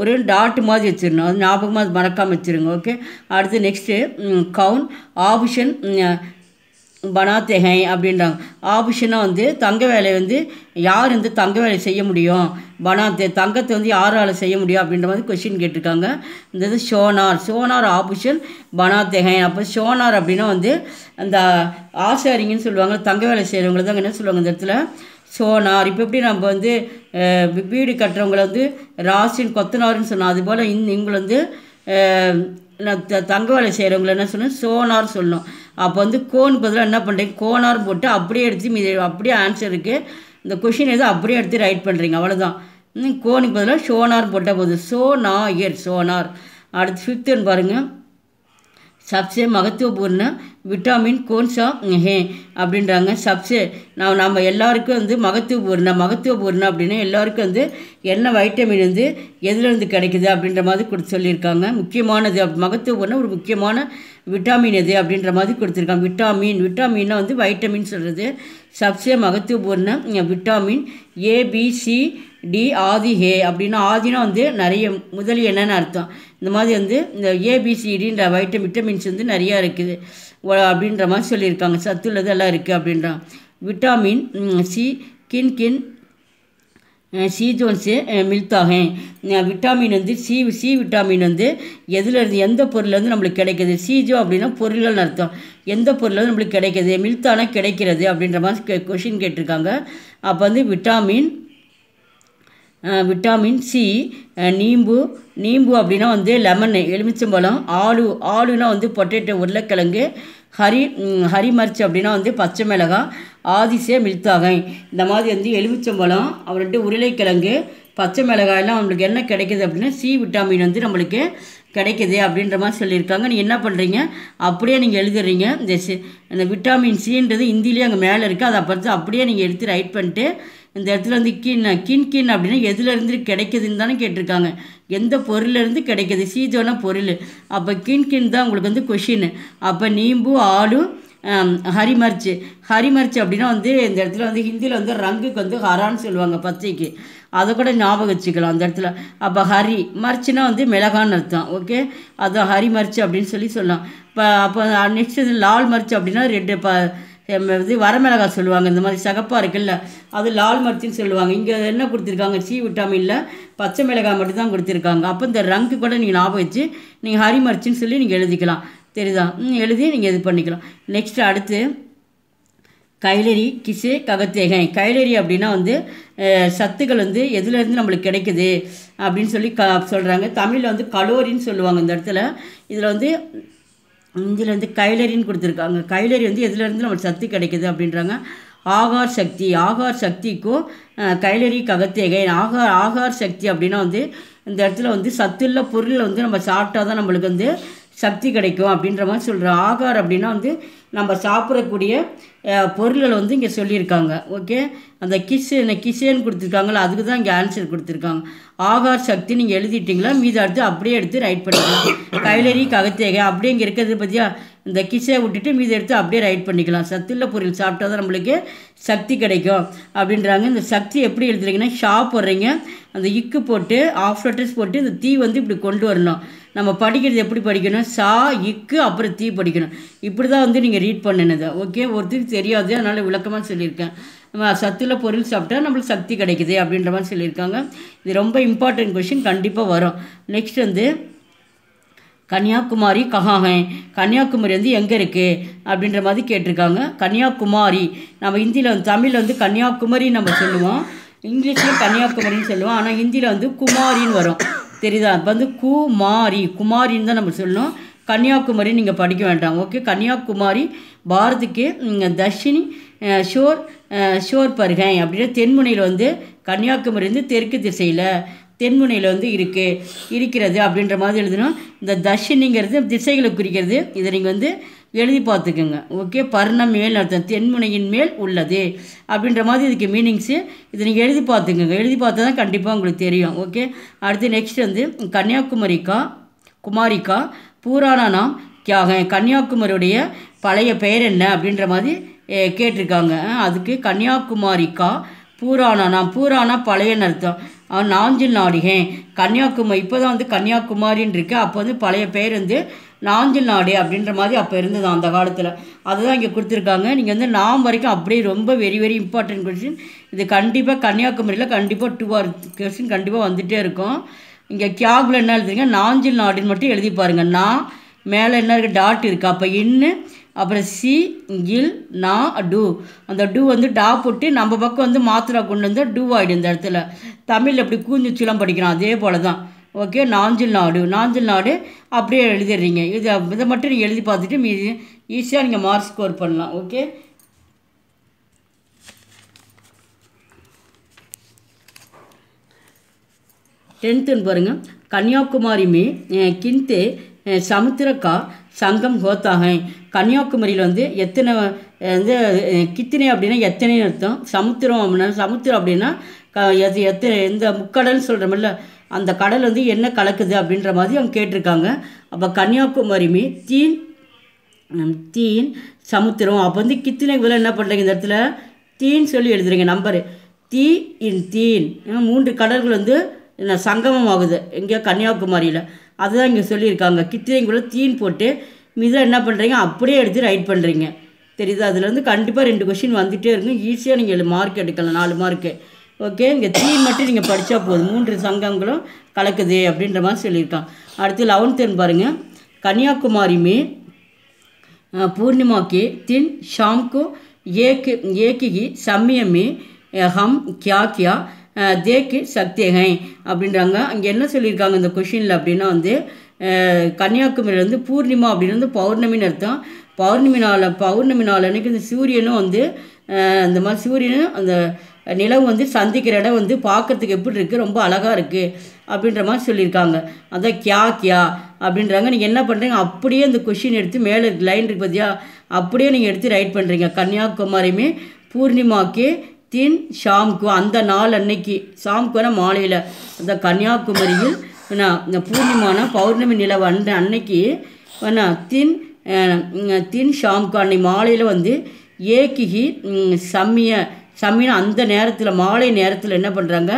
ஒரு டாட்டு மாதிரி வச்சிடணும் அது ஞாபகமாக மறக்காமல் வச்சுருங்க ஓகே அடுத்து நெக்ஸ்ட்டு கவுன் ஆப்ஷன் பனாத்தேகை அப்படின்றாங்க ஆப்ஷனாக வந்து தங்க வேலை வந்து யார் வந்து தங்க வேலை செய்ய முடியும் பனாத்தே தங்கத்தை வந்து யாரால் செய்ய முடியும் அப்படின்ற மாதிரி கொஷின் கேட்டிருக்காங்க இந்த இது ஷோனார் சோனார் ஆப்ஷன் பனாத்தேகை அப்போ ஷோனார் அப்படின்னா வந்து அந்த ஆசாரிங்கன்னு சொல்லுவாங்க தங்க வேலை செய்கிறவங்களை தான் என்ன சொல்லுவாங்க இந்த இடத்துல சோனார் இப்போ எப்படி நம்ம வந்து வீடு கட்டுறவங்கள வந்து ராசின் கொத்தனார்னு சொன்னோம் அதுபோல் இந் இவங்களை வந்து தங்க வேலை செய்கிறவங்கள என்ன சொல்லணும் சோனார் சொல்லணும் அப்போ வந்து கோன் பதிலாக என்ன பண்ணுறீங்க கோனார் போட்டு அப்படியே எடுத்து மீது அப்படியே ஆன்சர் இருக்குது இந்த கொஷின் எதுவும் அப்படியே எடுத்து ரைட் பண்ணுறீங்க அவ்வளோதான் கோனுக்கு பதிலாக ஷோனார் போட்டால் போதும் சோனாயர் சோனார் அடுத்து ஃபிஃப்த்துன்னு பாருங்கள் சப்சே மகத்துவபூர்ண விட்டாமின் கோன்சா ஹே அப்படின்றாங்க சப்சே நான் நம்ம எல்லாருக்கும் வந்து மகத்துவபூர்ண மகத்துவபூர்ண அப்படின்னு எல்லாருக்கும் வந்து என்ன வைட்டமின் வந்து எதுலேருந்து கிடைக்குது அப்படின்ற மாதிரி கொடுத்து சொல்லியிருக்காங்க முக்கியமானது மகத்துவபூர்ண ஒரு முக்கியமான விட்டாமின் எது அப்படின்ற மாதிரி கொடுத்துருக்காங்க விட்டாமின் விட்டாமின்னா வந்து வைட்டமின் சொல்கிறது சப்ஸே மகத்துவபூர்ண விட்டாமின் ஏபிசி டி ஆதி ஹே அப்படின்னா ஆதினா வந்து நிறைய முதலியனன்னு அர்த்தம் இந்த மாதிரி வந்து இந்த ஏபிசிடின்ற வைட்டம் விட்டமின்ஸ் வந்து நிறையா இருக்குது அப்படின்ற மாதிரி சொல்லியிருக்காங்க சத்து எல்லாம் இருக்குது அப்படின்றான் விட்டாமின் சி கின் கின் சீஜோன்ஸு மில்தாகே விட்டாமின் வந்து சி சி விட்டாமின் வந்து எதுலேருந்து எந்த பொருள்லேருந்து நம்மளுக்கு கிடைக்கிது சீஜோ அப்படின்னா பொருள்கள்னு அர்த்தம் எந்த பொருள்லேருந்து நம்மளுக்கு கிடைக்கிது மில்தானா கிடைக்கிறது அப்படின்ற மாதிரி கொஷின் கேட்டிருக்காங்க அப்போ வந்து விட்டாமின் விட்டாமின் சி நீம்பு நீம்பு அப்படின்னா வந்து லெமன் எலுமிச்சம்பழம் ஆலு ஆலுனா வந்து பொட்டேட்டோ உருளைக்கிழங்கு ஹரி ஹரி மரிச்சு அப்படின்னா வந்து பச்சை மிளகாய் ஆதிசே மில்தாகை இந்த மாதிரி வந்து எலுமிச்சம்பழம் அப்புறம்ட்டு உருளைக்கிழங்கு பச்சை மிளகாயெல்லாம் நம்மளுக்கு என்ன கிடைக்கிது அப்படின்னா சி விட்டாமின் வந்து நம்மளுக்கு கிடைக்கிது அப்படின்ற மாதிரி சொல்லியிருக்காங்க நீங்கள் என்ன பண்ணுறீங்க அப்படியே நீங்கள் எழுதுறீங்க இந்த சி இந்த விட்டாமின் சின்றது இந்தியிலேயே அங்கே மேலே இருக்குது அதை பார்த்து அப்படியே நீங்கள் எடுத்து ரைட் பண்ணிட்டு இந்த இடத்துல வந்து கின் கின் கின் அப்படின்னா எதுலேருந்து கிடைக்குதுன்னு தானே கேட்டிருக்காங்க எந்த பொருளிலேருந்து கிடைக்கிது சீஜோனா பொருள் அப்போ கின் கின் தான் உங்களுக்கு வந்து கொஷின் அப்போ நீம்பு ஆளு ஹரிமர்ச்சு ஹரிமர்ச்சு அப்படின்னா வந்து இந்த இடத்துல வந்து ஹிந்தியில் வந்து ரங்குக்கு வந்து ஹரான்னு சொல்லுவாங்க பச்சைக்கு அதை கூட ஞாபகம் வச்சுக்கலாம் அந்த இடத்துல அப்போ ஹரி மர்ச்சுனா வந்து மிளகான்னு அர்த்தம் ஓகே அதுதான் ஹரி மர்ச்சு அப்படின்னு சொல்லி சொல்லலாம் இப்போ அப்போ நெக்ஸ்ட் வந்து லால் மர்ச்சு அப்படின்னா ரெட்டு இப்போ இது வரமிளகாய் சொல்லுவாங்க இந்த மாதிரி சகப்பாக இருக்குல்ல அது லால் மரத்தின்னு சொல்லுவாங்க இங்கே என்ன கொடுத்துருக்காங்க சி விட்டாமின்ல பச்சை மிளகாய் மட்டும் தான் கொடுத்துருக்காங்க அப்போ இந்த ரங்கு கூட நீங்கள் ஞாபகம் வச்சு நீங்கள் ஹரி மரச்சின்னு சொல்லி நீங்கள் எழுதிக்கலாம் தெரியுதா எழுதி நீங்கள் இது பண்ணிக்கலாம் நெக்ஸ்ட் அடுத்து கைலரி கிசு ககத்தேகை கைலரி அப்படின்னா வந்து சத்துக்கள் வந்து எதுலேருந்து நம்மளுக்கு கிடைக்குது அப்படின்னு சொல்லி க சொல்கிறாங்க தமிழில் வந்து கலோரின்னு சொல்லுவாங்க இந்த இடத்துல இதில் வந்து இதில் வந்து கைலரின்னு கொடுத்துருக்காங்க கைலரி வந்து எதுலேருந்து நம்மளுக்கு சக்தி கிடைக்கிது அப்படின்றாங்க ஆகார் சக்தி ஆகார் சக்திக்கும் கைலரி ககத்தேகை ஆகார் ஆகார் சக்தி அப்படின்னா வந்து இந்த இடத்துல வந்து சத்துள்ள பொருள் வந்து நம்ம சாப்பிட்டா தான் நம்மளுக்கு வந்து சக்தி கிடைக்கும் அப்படின்ற மாதிரி சொல்கிறோம் ஆகார் அப்படின்னா வந்து நம்ம சாப்பிடக்கூடிய பொருள்களை வந்து இங்கே சொல்லியிருக்காங்க ஓகே அந்த என்ன கிஷேன்னு கொடுத்துருக்காங்களா அதுக்கு தான் இங்கே ஆன்சர் கொடுத்துருக்காங்க ஆகார் சக்தி நீங்கள் எழுதிட்டிங்களா மீது அடுத்து அப்படியே எடுத்து ரைட் பண்ணிக்கலாம் கைலரி ககத்தேகை அப்படியே இங்கே இருக்கிறது பற்றியா இந்த கிஷை விட்டுட்டு மீது எடுத்து அப்படியே ரைட் பண்ணிக்கலாம் சத்துள்ள பொருள் சாப்பிட்டா தான் நம்மளுக்கு சக்தி கிடைக்கும் அப்படின்றாங்க இந்த சக்தி எப்படி எழுதுறீங்கன்னா ஷா போடுறீங்க அந்த இக்கு போட்டு ஆஃப் லெட்டர்ஸ் போட்டு இந்த தீ வந்து இப்படி கொண்டு வரணும் நம்ம படிக்கிறது எப்படி படிக்கணும் சா இக்கு அப்புறம் தீ படிக்கணும் இப்படி தான் வந்து நீங்கள் ரீட் பண்ணினது ஓகே ஒருத்தருக்கு தெரியாது அதனால் விளக்கமாக சொல்லியிருக்கேன் நம்ம சத்துள்ள பொருள் சாப்பிட்டா நம்மளுக்கு சக்தி கிடைக்குது அப்படின்ற மாதிரி சொல்லியிருக்காங்க இது ரொம்ப இம்பார்ட்டன்ட் கொஷின் கண்டிப்பாக வரும் நெக்ஸ்ட் வந்து கன்னியாகுமரி கஹாஹன் கன்னியாகுமரி வந்து எங்கே இருக்குது அப்படின்ற மாதிரி கேட்டிருக்காங்க கன்னியாகுமாரி நம்ம ஹிந்தியில் தமிழில் வந்து கன்னியாகுமரி நம்ம சொல்லுவோம் இங்கிலீஷில் கன்னியாகுமரின்னு சொல்லுவோம் ஆனால் ஹிந்தியில் வந்து குமாரின்னு வரும் தெரியுதா இப்போ வந்து குமாரி குமாரின்னு தான் நம்ம சொல்லணும் கன்னியாகுமரி நீங்கள் படிக்க வேண்டாம் ஓகே கன்னியாகுமரி பாரதிக்கு தர்ஷினி ஷோர் ஷோர் பருகை அப்படின்னா தென்முனையில் வந்து கன்னியாகுமரி வந்து தெற்கு திசையில் தென்முனையில் வந்து இருக்குது இருக்கிறது அப்படின்ற மாதிரி எழுதணும் இந்த தர்ஷினிங்கிறது திசைகளை குறிக்கிறது இதை நீங்கள் வந்து எழுதி பார்த்துக்குங்க ஓகே பர்ண மேல் அர்த்தம் தென்முனையின் மேல் உள்ளது அப்படின்ற மாதிரி இதுக்கு மீனிங்ஸு இதை நீங்கள் எழுதி பார்த்துக்குங்க எழுதி பார்த்தா தான் கண்டிப்பாக உங்களுக்கு தெரியும் ஓகே அடுத்து நெக்ஸ்ட் வந்து கன்னியாகுமரிக்கா குமாரிக்கா பூரான நாம் தியாகம் கன்னியாகுமரியுடைய பழைய பெயர் என்ன அப்படின்ற மாதிரி கேட்டிருக்காங்க அதுக்கு கன்னியாகுமாரிக்கா பூரானா நான் பூரானா பழையன்னு அர்த்தம் நாஞ்சில் நாடுகேன் கன்னியாகுமரி இப்போ தான் வந்து கன்னியாகுமாரின்னு இருக்கு அப்போ வந்து பழைய பேர் வந்து நாஞ்சில் நாடு அப்படின்ற மாதிரி அப்போ இருந்தது அந்த காலத்தில் அதுதான் இங்கே கொடுத்துருக்காங்க நீங்கள் வந்து நாம் வரைக்கும் அப்படியே ரொம்ப வெரி வெரி இம்பார்ட்டன்ட் கொஸ்டின் இது கண்டிப்பாக கன்னியாகுமரியில் கண்டிப்பாக டூ ஆர் கொஸ்டின் கண்டிப்பாக வந்துகிட்டே இருக்கும் இங்கே கியாகுல என்ன எழுதுறீங்க நாஞ்சில் நாடுன்னு மட்டும் எழுதி பாருங்கள் நான் மேலே என்ன இருக்குது டாட் இருக்குது அப்போ இன்னு அப்புறம் சி கில் நா டூ அந்த டூ வந்து டா போட்டு நம்ம பக்கம் வந்து மாத்திரா கொண்டு வந்து டூ ஆகிடும் இந்த இடத்துல தமிழ் எப்படி கூஞ்சு சுலம் படிக்கிறோம் அதே போல் தான் ஓகே நாஞ்சில் நாடு நாஞ்சில் நாடு அப்படியே எழுதிடுறீங்க இது இதை மட்டும் நீங்கள் எழுதி பார்த்துட்டு மீதி ஈஸியாக நீங்கள் மார்க் ஸ்கோர் பண்ணலாம் ஓகே டென்த்துன்னு பாருங்கள் கன்னியாகுமரி மீ கிந்தே சமுத்திரக்கா சங்கம் கோத்தாகை கன்னியாகுமரியில் வந்து எத்தனை வந்து கித்தினை அப்படின்னா எத்தனை அர்த்தம் சமுத்திரம் அப்படின்னா சமுத்திரம் அப்படின்னா எது எத்தனை இந்த முக்கடல்னு சொல்கிறோம்ல அந்த கடல் வந்து என்ன கலக்குது அப்படின்ற மாதிரி அவங்க கேட்டிருக்காங்க அப்போ கன்னியாகுமரிமே தீன் தீன் சமுத்திரம் அப்போ வந்து கித்தனை விலை என்ன பண்ணுறீங்க இந்த இடத்துல தீன் சொல்லி எழுதுறீங்க நம்பரு தீ இன் தீன் மூன்று கடல்கள் வந்து சங்கமம் ஆகுது எங்கேயோ கன்னியாகுமரியில் அதுதான் இங்கே சொல்லியிருக்காங்க கித்திரைங்குள்ள தீன் போட்டு மிதம் என்ன பண்ணுறீங்க அப்படியே எடுத்து ரைட் பண்ணுறீங்க தெரியுது அதுலேருந்து கண்டிப்பாக ரெண்டு கொஷின் வந்துகிட்டே இருக்கும் ஈஸியாக நீங்கள் மார்க் எடுக்கலாம் நாலு மார்க்கு ஓகே இங்கே த்ரீ மட்டும் நீங்கள் படித்தா போதும் மூன்று சங்கங்களும் கலக்குது அப்படின்ற மாதிரி சொல்லியிருக்கான் அடுத்து லெவன்த் பாருங்கள் கன்னியாகுமரி மே பூர்ணிமா கே தின் ஷாம் ஏக்கு ஏக்கிகி சம்யமே ஹம் கியா கியா தேக்கு சக்தியகை அப்படின்றாங்க அங்கே என்ன சொல்லியிருக்காங்க இந்த கொஷினில் அப்படின்னா வந்து கன்னியாகுமரியில் வந்து பூர்ணிமா அப்படின்னு வந்து பௌர்ணமின்னு அர்த்தம் பௌர்ணமி நாள் பௌர்ணமி நாள் அன்றைக்கி இந்த சூரியனும் வந்து இந்த மாதிரி சூரியனும் அந்த நிலம் வந்து சந்திக்கிற இடம் வந்து பார்க்குறதுக்கு எப்படி இருக்குது ரொம்ப அழகாக இருக்குது அப்படின்ற மாதிரி சொல்லியிருக்காங்க அதான் கியா கியா அப்படின்றாங்க நீங்கள் என்ன பண்ணுறீங்க அப்படியே அந்த கொஷின் எடுத்து மேலே லைன் இருக்கு பார்த்தியா அப்படியே நீங்கள் எடுத்து ரைட் பண்ணுறீங்க கன்னியாகுமரியுமே பூர்ணிமாக்கே தின் ஷாம்கு அந்த நாள் அன்னைக்கு ஷாம்குனா மாலையில் அந்த கன்னியாகுமரியில் இந்த பூர்ணிமான பௌர்ணமி நிலவு வந்த அன்னைக்கு நான் தின் தின் ஷாம்கு அன்னைக்கு மாலையில் வந்து ஏகிஹி சம்மிய சமீன அந்த நேரத்தில் மாலை நேரத்தில் என்ன பண்ணுறாங்க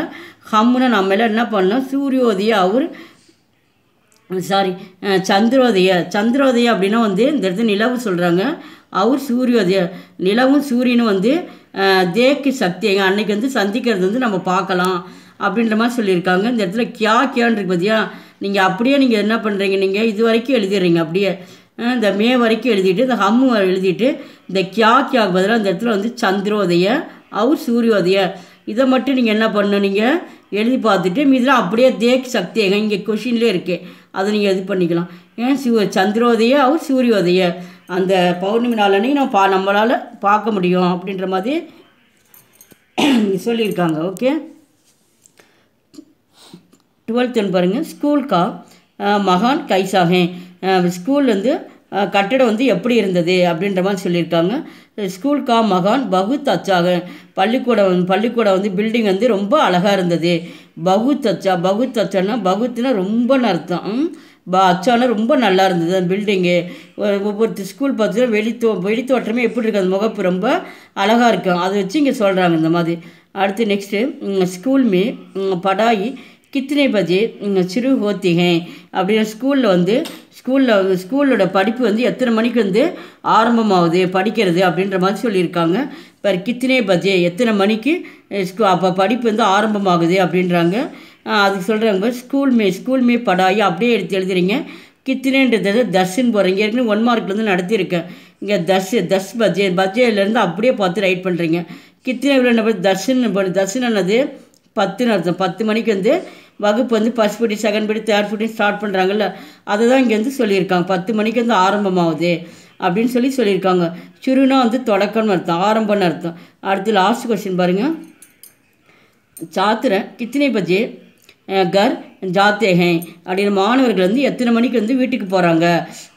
ஹம்முனை நம்ம எல்லாம் என்ன பண்ணலாம் சூரியோதய அவர் சாரி சந்திரோதய சந்திரோதய அப்படின்னா வந்து இந்த இடத்துல நிலவு சொல்கிறாங்க அவர் சூரியோதய நிலவும் சூரியனும் வந்து தேக்கு சக்தி எங்கள் அன்னைக்கு வந்து சந்திக்கிறது வந்து நம்ம பார்க்கலாம் அப்படின்ற மாதிரி சொல்லியிருக்காங்க இந்த இடத்துல கியா கியான்ருக்கு இருக்கு பார்த்தியா நீங்கள் அப்படியே நீங்கள் என்ன பண்ணுறீங்க நீங்கள் இது வரைக்கும் எழுதிடுறீங்க அப்படியே இந்த மே வரைக்கும் எழுதிட்டு இந்த ஹம்மு எழுதிட்டு இந்த கியா கியாக்கு பதிலாக அந்த இடத்துல வந்து சந்திரோதய அவர் சூரியோதய இதை மட்டும் நீங்கள் என்ன பண்ணணும் நீங்கள் எழுதி பார்த்துட்டு மீதெல்லாம் அப்படியே தேக் சக்தி எங்க இங்கே கொஷின்லேயே இருக்கு அதை நீங்கள் இது பண்ணிக்கலாம் ஏன் சிவ சந்திரோதய அவர் சூரியோதய அந்த பௌர்ணமி நாள் நம்ம பா நம்மளால் பார்க்க முடியும் அப்படின்ற மாதிரி சொல்லியிருக்காங்க ஓகே டுவெல்த்துன்னு பாருங்கள் ஸ்கூல்கா மகான் கைசாகேன் ஸ்கூல் வந்து கட்டடம் வந்து எப்படி இருந்தது அப்படின்ற மாதிரி சொல்லியிருக்காங்க ஸ்கூல் கா மகான் பகுத் அச்சாக பள்ளிக்கூடம் பள்ளிக்கூடம் வந்து பில்டிங் வந்து ரொம்ப அழகாக இருந்தது பகுத் அச்சா பகுத் அச்சான்னா பகுத்துனா ரொம்ப நர்த்தம் ப அச்சானா ரொம்ப நல்லா இருந்தது அந்த பில்டிங்கு ஒவ்வொருத்தர் ஸ்கூல் பார்த்துட்டு வெளித்தோ வெளித்தோற்றமே எப்படி இருக்குது அந்த முகப்பு ரொம்ப அழகாக இருக்கும் அதை வச்சு இங்கே சொல்கிறாங்க இந்த மாதிரி அடுத்து நெக்ஸ்ட்டு ஸ்கூல் மே படாயி கித்னை பஜே சிறு ஹோத்திகை அப்படின்னு ஸ்கூலில் வந்து ஸ்கூலில் ஸ்கூலோட படிப்பு வந்து எத்தனை மணிக்கு வந்து ஆரம்பமாகுது படிக்கிறது அப்படின்ற மாதிரி சொல்லியிருக்காங்க இப்போ கித்தனே பஜே எத்தனை மணிக்கு ஸ்கூ அப்போ படிப்பு வந்து ஆரம்பமாகுது அப்படின்றாங்க அது சொல்கிறாங்க ஸ்கூல் மே ஸ்கூல் மே படாயி அப்படியே எடுத்து எழுதுறீங்க கித்தனேன்றது தர்ஷன் போகிறீங்க ஏற்கனவே ஒன் மார்க்லேருந்து நடத்தியிருக்கேன் இங்கே தர்ஷ் தர்ஷ் பஜே பஜேலேருந்து அப்படியே பார்த்து ரைட் பண்ணுறீங்க கித்தனை என்ன தர்ஷன் தர்ஷன் என்னது பத்துன்னு அர்த்தம் பத்து மணிக்கு வந்து வகுப்பு வந்து first period second period third period start பண்ணுறாங்கல்ல அதை தான் இங்கே வந்து சொல்லியிருக்காங்க பத்து மணிக்கு வந்து ஆரம்பமாகுது அப்படின்னு சொல்லி சொல்லியிருக்காங்க சுருனா வந்து தொடக்கம்னு அர்த்தம் ஆரம்பம்னு அர்த்தம் அடுத்து லாஸ்ட் கொஸ்டின் பாருங்கள் சாத்திர கித்தனை பஜ்ஜி கர் ஜாத்தேகை அப்படின்ற மாணவர்கள் வந்து எத்தனை மணிக்கு வந்து வீட்டுக்கு போகிறாங்க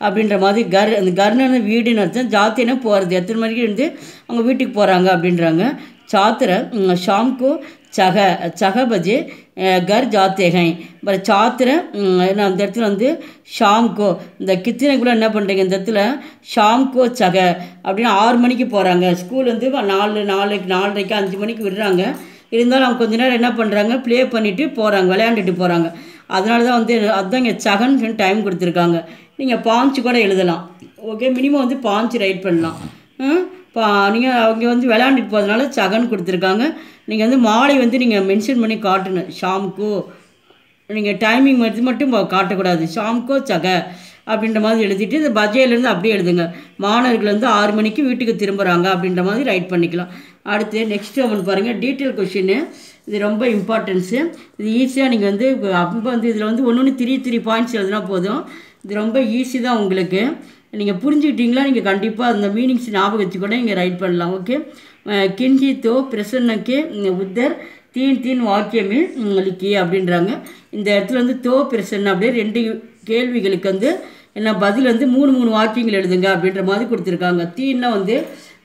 அப்படின்ற மாதிரி கர் அந்த கர்னு வீடுன்னு அர்த்தம் ஜாத்தேனா போகிறது எத்தனை மணிக்கு வந்து அவங்க வீட்டுக்கு போகிறாங்க அப்படின்றாங்க சாத்திர ஷாம்கோ சக சகபஜே கர் ஜாத்தேகை அப்புறம் பட் அந்த இடத்துல வந்து ஷாம்கோ இந்த கித்தனை கூட என்ன பண்ணுறீங்க இந்த இடத்துல ஷாம்கோ சக அப்படின்னு ஆறு மணிக்கு போகிறாங்க ஸ்கூல் வந்து நாலு நாலு நாலரைக்கு அஞ்சு மணிக்கு விடுறாங்க இருந்தாலும் அவங்க கொஞ்ச நேரம் என்ன பண்ணுறாங்க ப்ளே பண்ணிவிட்டு போகிறாங்க விளையாண்டுட்டு போகிறாங்க அதனால தான் வந்து அதுதான் இங்கே சகன்னு டைம் கொடுத்துருக்காங்க நீங்கள் பாஞ்சு கூட எழுதலாம் ஓகே மினிமம் வந்து பாஞ்சு ரைட் பண்ணலாம் இப்போ நீங்கள் அவங்க வந்து விளாண்டுட்டு போகிறதுனால சகன் கொடுத்துருக்காங்க நீங்கள் வந்து மாலை வந்து நீங்கள் மென்ஷன் பண்ணி காட்டணும் ஷாமுக்கோ நீங்கள் டைமிங் மட்டும் மட்டும் காட்டக்கூடாது ஷாம்கோ சக அப்படின்ற மாதிரி எழுதிட்டு இந்த பஜையிலேருந்து அப்படியே எழுதுங்க மாணவர்கள் வந்து ஆறு மணிக்கு வீட்டுக்கு திரும்புகிறாங்க அப்படின்ற மாதிரி ரைட் பண்ணிக்கலாம் அடுத்து நெக்ஸ்ட்டு ஒன்று பாருங்கள் டீட்டெயில் கொஷின்னு இது ரொம்ப இம்பார்ட்டன்ஸு இது ஈஸியாக நீங்கள் வந்து அப்போ வந்து இதில் வந்து ஒன்று ஒன்று த்ரீ த்ரீ பாயிண்ட்ஸ் எழுதுனா போதும் இது ரொம்ப ஈஸி தான் உங்களுக்கு நீங்கள் புரிஞ்சுக்கிட்டீங்களா நீங்கள் கண்டிப்பாக அந்த மீனிங்ஸ் ஞாபகத்து கூட நீங்கள் ரைட் பண்ணலாம் ஓகே கிஞ்சித்தோ பிரசன்னக்கே உத்தர் தீன் தீன் வாக்கியமே உங்களுக்கு அப்படின்றாங்க இந்த இடத்துல வந்து தோ பிரசன்ன அப்படியே ரெண்டு கேள்விகளுக்கு வந்து என்ன பதில் வந்து மூணு மூணு வாக்கியங்கள் எழுதுங்க அப்படின்ற மாதிரி கொடுத்துருக்காங்க தீன்னா வந்து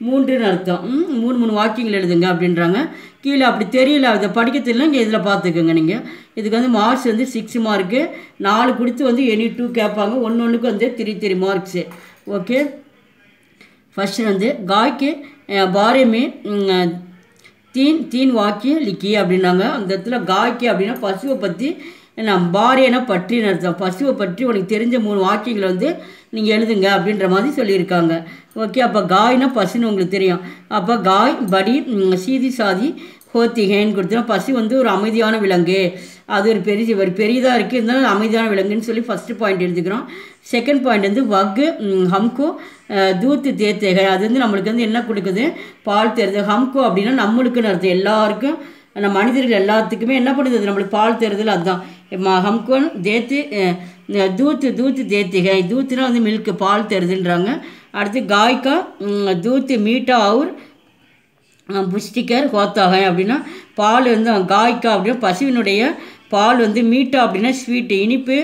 மூன்றுன்னு அர்த்தம் மூணு மூணு வாக்கியங்கள் எழுதுங்க அப்படின்றாங்க கீழே அப்படி தெரியல இதை படிக்க தெரியல இதில் பார்த்துக்கோங்க நீங்கள் இதுக்கு வந்து மார்க்ஸ் வந்து சிக்ஸ் மார்க்கு நாலு கொடுத்து வந்து எனி டூ கேட்பாங்க ஒன்று ஒன்றுக்கு வந்து three three marks okay first வந்து காய்க்கு பாரியமே தீன் தீன் வாக்கிய லிக்கி அப்படின்னாங்க அந்த இடத்துல காய்க்கு அப்படின்னா பசுவை பற்றி நான் பாரியனை பற்றி தான் பசுவை பற்றி உனக்கு தெரிஞ்ச மூணு வாக்கியங்களை வந்து நீங்கள் எழுதுங்க அப்படின்ற மாதிரி சொல்லியிருக்காங்க ஓகே அப்போ காய்னா பசுன்னு உங்களுக்கு தெரியும் அப்போ காய் படி சீதி சாதி ஹேன் கொடுத்தா பசு வந்து ஒரு அமைதியான விலங்கு அது ஒரு பெரிய ஒரு பெரியதாக இருக்குது இருந்தாலும் அமைதியான விலங்குன்னு சொல்லி ஃபஸ்ட்டு பாயிண்ட் எழுதுக்கிறோம் செகண்ட் பாயிண்ட் வந்து வகு ஹம்கோ தூத்து தேத்தேகை அது வந்து நம்மளுக்கு வந்து என்ன கொடுக்குது பால் தேர்தல் ஹம்கோ அப்படின்னா நம்மளுக்குன்னு அர்த்தம் எல்லாருக்கும் நம்ம மனிதர்கள் எல்லாத்துக்குமே என்ன பண்ணுது நம்மளுக்கு பால் தேர்தல் அதுதான் ஹம்கோன் தேத்து தூத்து தூத்து தேத்திகை தூத்துனா வந்து மில்க்கு பால் தருதுன்றாங்க அடுத்து காய்க்கா தூத்து மீட்டா அவுர் புஷ்டிக்கர் கோத்தாகை அப்படின்னா பால் வந்து காய்க்கா அப்படின்னா பசுவினுடைய பால் வந்து மீட்டா அப்படின்னா ஸ்வீட்டு இனிப்பு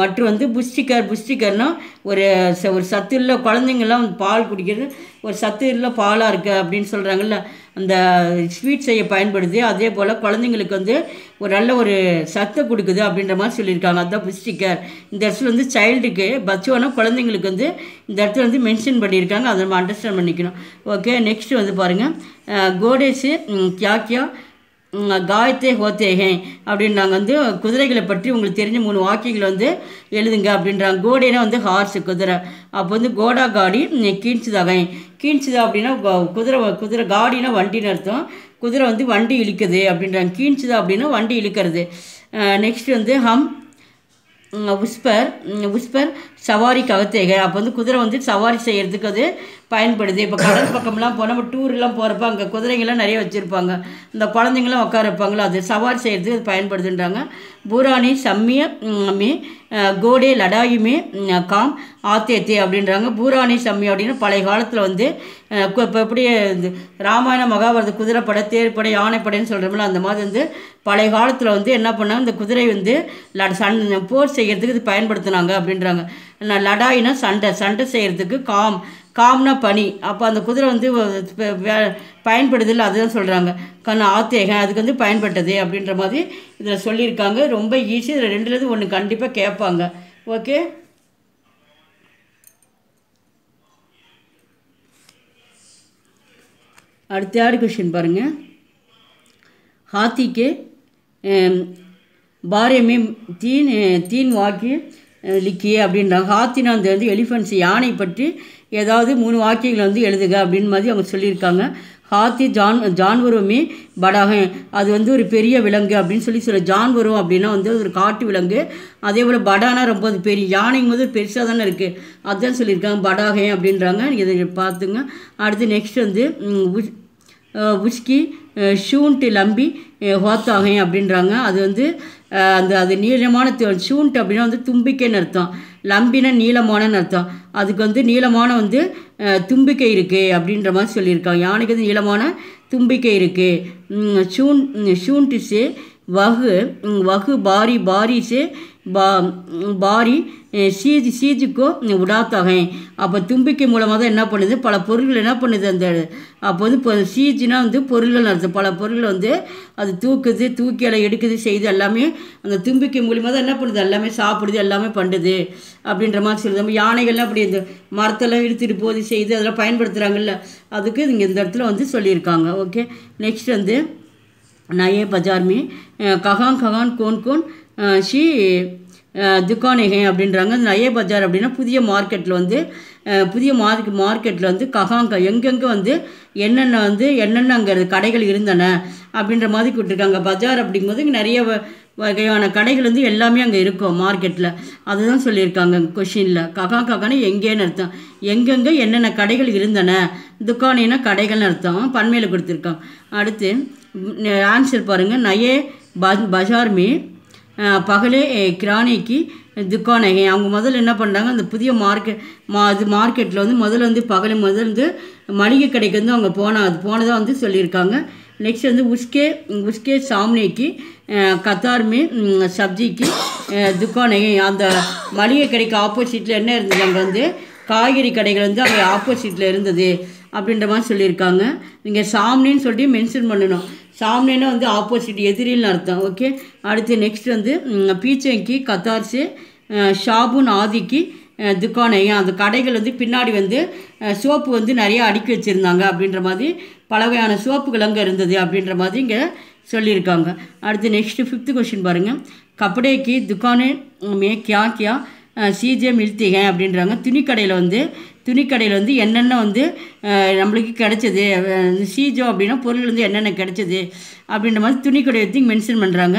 மற்றும் வந்து புஷ்டிக்கார் புஸ்டிக்கர்னால் ஒரு ச ஒரு சத்து இல்லை குழந்தைங்கள்லாம் பால் குடிக்கிறது ஒரு சத்து இல்லை பாலாக இருக்குது அப்படின்னு சொல்கிறாங்கல்ல அந்த ஸ்வீட் செய்ய பயன்படுது அதே போல் குழந்தைங்களுக்கு வந்து ஒரு நல்ல ஒரு சத்தை கொடுக்குது அப்படின்ற மாதிரி சொல்லியிருக்காங்க அதுதான் புஷ்டிக்கார் இந்த இடத்துல வந்து சைல்டுக்கு பச்சுவானா குழந்தைங்களுக்கு வந்து இந்த இடத்துல வந்து மென்ஷன் பண்ணியிருக்காங்க அதை நம்ம அண்டர்ஸ்டாண்ட் பண்ணிக்கணும் ஓகே நெக்ஸ்ட்டு வந்து பாருங்கள் கோடேஸு கியாக்கியா காயத்தே ஹோத்தேகே அப்படின்னு நாங்கள் வந்து குதிரைகளை பற்றி உங்களுக்கு தெரிஞ்ச மூணு வாக்கியங்களை வந்து எழுதுங்க அப்படின்றாங்க கோடேனா வந்து ஹார்ஸ் குதிரை அப்போ வந்து கோடா காடி கீழ்ச்சிதாக கீழ்ச்சிதா அப்படின்னா குதிரை குதிரை காடினா வண்டின்னு அர்த்தம் குதிரை வந்து வண்டி இழுக்குது அப்படின்றாங்க கீழ்ச்சிதா அப்படின்னா வண்டி இழுக்கிறது நெக்ஸ்ட் வந்து ஹம் உஸ்பர் உஸ்பர் சவாரி தேக அப்போ வந்து குதிரை வந்து சவாரி செய்கிறதுக்கு அது பயன்படுது இப்போ கடல் பக்கம்லாம் போனால் நம்ம டூர்லாம் போகிறப்ப அங்கே குதிரைங்கள்லாம் நிறைய வச்சுருப்பாங்க இந்த குழந்தைங்களாம் உட்கார வைப்பாங்களா அது சவாரி செய்கிறதுக்கு அது பயன்படுதுன்றாங்க பூரானி சம்மிய மே கோடே லடாயுமே காம் ஆத்தேத்தே அப்படின்றாங்க பூராணி சம்மி அப்படின்னு பழைய காலத்தில் வந்து இப்போ எப்படி ராமாயண மகாபாரத குதிரைப்படை தேர்ப்படை யானைப்படைன்னு சொல்கிறோம்ல அந்த மாதிரி வந்து பழைய காலத்தில் வந்து என்ன பண்ணாங்க இந்த குதிரை வந்து சண் போர் செய்கிறதுக்கு இது பயன்படுத்தினாங்க அப்படின்றாங்க லடாயினா சண்டை சண்டை செய்கிறதுக்கு காம் காம்னா பனி அப்போ அந்த குதிரை வந்து பயன்படுதில்லை அதுதான் சொல்கிறாங்க கண் ஆத்தேகன் அதுக்கு வந்து பயன்பட்டது அப்படின்ற மாதிரி இதில் சொல்லியிருக்காங்க ரொம்ப ஈஸி இதில் ரெண்டுலேருந்து ஒன்று கண்டிப்பாக கேட்பாங்க ஓகே அடுத்த ஆறு கொஷின் பாருங்கள் ஹாத்திக்கு பாரியமே தீன் தீன் வாக்கி லிக்கி அப்படின்றாங்க ஹாத்தினாந்து வந்து எலிஃபென்ட்ஸ் யானை பற்றி ஏதாவது மூணு வாக்கியங்களை வந்து எழுதுக அப்படின்னு மாதிரி அவங்க சொல்லியிருக்காங்க ஹாத்தி ஜான் ஜான்வருமே படாகம் அது வந்து ஒரு பெரிய விலங்கு அப்படின்னு சொல்லி சொல்ல ஜான்வரம் அப்படின்னா வந்து ஒரு காட்டு விலங்கு அதே போல் படானா ரொம்ப அது பெரிய யானைங்கும் போது பெருசாக தானே இருக்குது அதுதான் சொல்லியிருக்காங்க படாகம் அப்படின்றாங்க இதை பார்த்துங்க அடுத்து நெக்ஸ்ட் வந்து உஷ்கி ஷூன்ட்டு லம்பி ஹோத்தாகம் அப்படின்றாங்க அது வந்து அந்த அது நீளமான சூண்ட் அப்படின்னா வந்து தும்பிக்கைன்னு அர்த்தம் லம்பின நீளமானன்னு அர்த்தம் அதுக்கு வந்து நீளமான வந்து தும்பிக்கை இருக்குது அப்படின்ற மாதிரி சொல்லியிருக்காங்க யானைக்கு வந்து நீளமான தும்பிக்கை இருக்குது சூன் சூண்டிஸு வகு வகு பாரி பாரிஸு பா பாரி சீஜி சீஜுக்கோ உடாத்தாக அப்போ தும்பிக்கை மூலமாக தான் என்ன பண்ணுது பல பொருள்கள் என்ன பண்ணுது அந்த அப்போ வந்து இப்போ சீஜினா வந்து பொருள்கள் நடத்து பல பொருள்கள் வந்து அது தூக்குது தூக்கி அதை எடுக்குது செய்து எல்லாமே அந்த தும்பிக்கை மூலியமாக தான் என்ன பண்ணுது எல்லாமே சாப்பிடுது எல்லாமே பண்ணுது அப்படின்ற மாதிரி சொல்லுது நம்ம யானைகள்லாம் அப்படி இந்த மரத்தெல்லாம் இழுத்துட்டு போது செய்து அதெல்லாம் பயன்படுத்துகிறாங்கல்ல அதுக்கு இங்கே இந்த இடத்துல வந்து சொல்லியிருக்காங்க ஓகே நெக்ஸ்ட் வந்து நயே பஜார்மி ககான் ககான் கோன் கோன் ஷீ துக்கானேகே அப்படின்றாங்க இந்த நய பஜார் அப்படின்னா புதிய மார்க்கெட்டில் வந்து புதிய மார்க் மார்க்கெட்டில் வந்து ககாங்க எங்கெங்கே வந்து என்னென்ன வந்து என்னென்ன அங்கே கடைகள் இருந்தன அப்படின்ற மாதிரி கொடுத்துருக்காங்க பஜார் அப்படிங்கும்போது இங்கே நிறைய வகையான கடைகள் வந்து எல்லாமே அங்கே இருக்கும் மார்க்கெட்டில் அதுதான் சொல்லியிருக்காங்க கொஷினில் ககா ககான்னு எங்கேன்னு அர்த்தம் எங்கெங்கே என்னென்ன கடைகள் இருந்தன துக்கானினா கடைகள்னு அர்த்தம் பன்மையில் கொடுத்துருக்காங்க அடுத்து ஆன்சர் பாருங்கள் நயே பஜார் மீ பகலே கிரானிக்கு துக்கானகை அவங்க முதல்ல என்ன பண்ணுறாங்க அந்த புதிய மார்க்கெட் மா அது மார்க்கெட்டில் வந்து முதல்ல வந்து பகல் முதல்ல வந்து மளிகை கடைக்கு வந்து அவங்க போனால் அது போனதாக வந்து சொல்லியிருக்காங்க நெக்ஸ்ட் வந்து உஸ்கே உஸ்கே சாம்னேக்கு கத்தார்மே சப்ஜிக்கு துக்கானகை அந்த மளிகை கடைக்கு ஆப்போசிட்டில் என்ன இருந்தது அங்கே வந்து காய்கறி கடைகள் வந்து அங்கே ஆப்போசிட்டில் இருந்தது அப்படின்ற மாதிரி சொல்லியிருக்காங்க நீங்கள் சாம்னின்னு சொல்லிட்டு மென்ஷன் பண்ணணும் சாம்னேனா வந்து ஆப்போசிட் எதிரின்னு அர்த்தம் ஓகே அடுத்து நெக்ஸ்ட் வந்து பீச்சைக்கு கத்தார்ஸு ஷாபுன் ஆதிக்கு துக்கானையும் அந்த கடைகள் வந்து பின்னாடி வந்து சோப்பு வந்து நிறையா அடுக்கி வச்சுருந்தாங்க அப்படின்ற மாதிரி பல வகையான சோப்புகள் அங்கே இருந்தது அப்படின்ற மாதிரி இங்கே சொல்லியிருக்காங்க அடுத்து நெக்ஸ்ட்டு ஃபிஃப்த்து கொஷின் பாருங்கள் கப்படேக்கு துக்கானே மே கியா கியா சீஜே மில்த்திகன் அப்படின்றாங்க துணி கடையில் வந்து துணிக்கடையில் வந்து என்னென்ன வந்து நம்மளுக்கு இந்த சீஜோ அப்படின்னா பொருள் வந்து என்னென்ன கிடைச்சது அப்படின்ற மாதிரி துணிக்கடை பற்றி மென்ஷன் பண்ணுறாங்க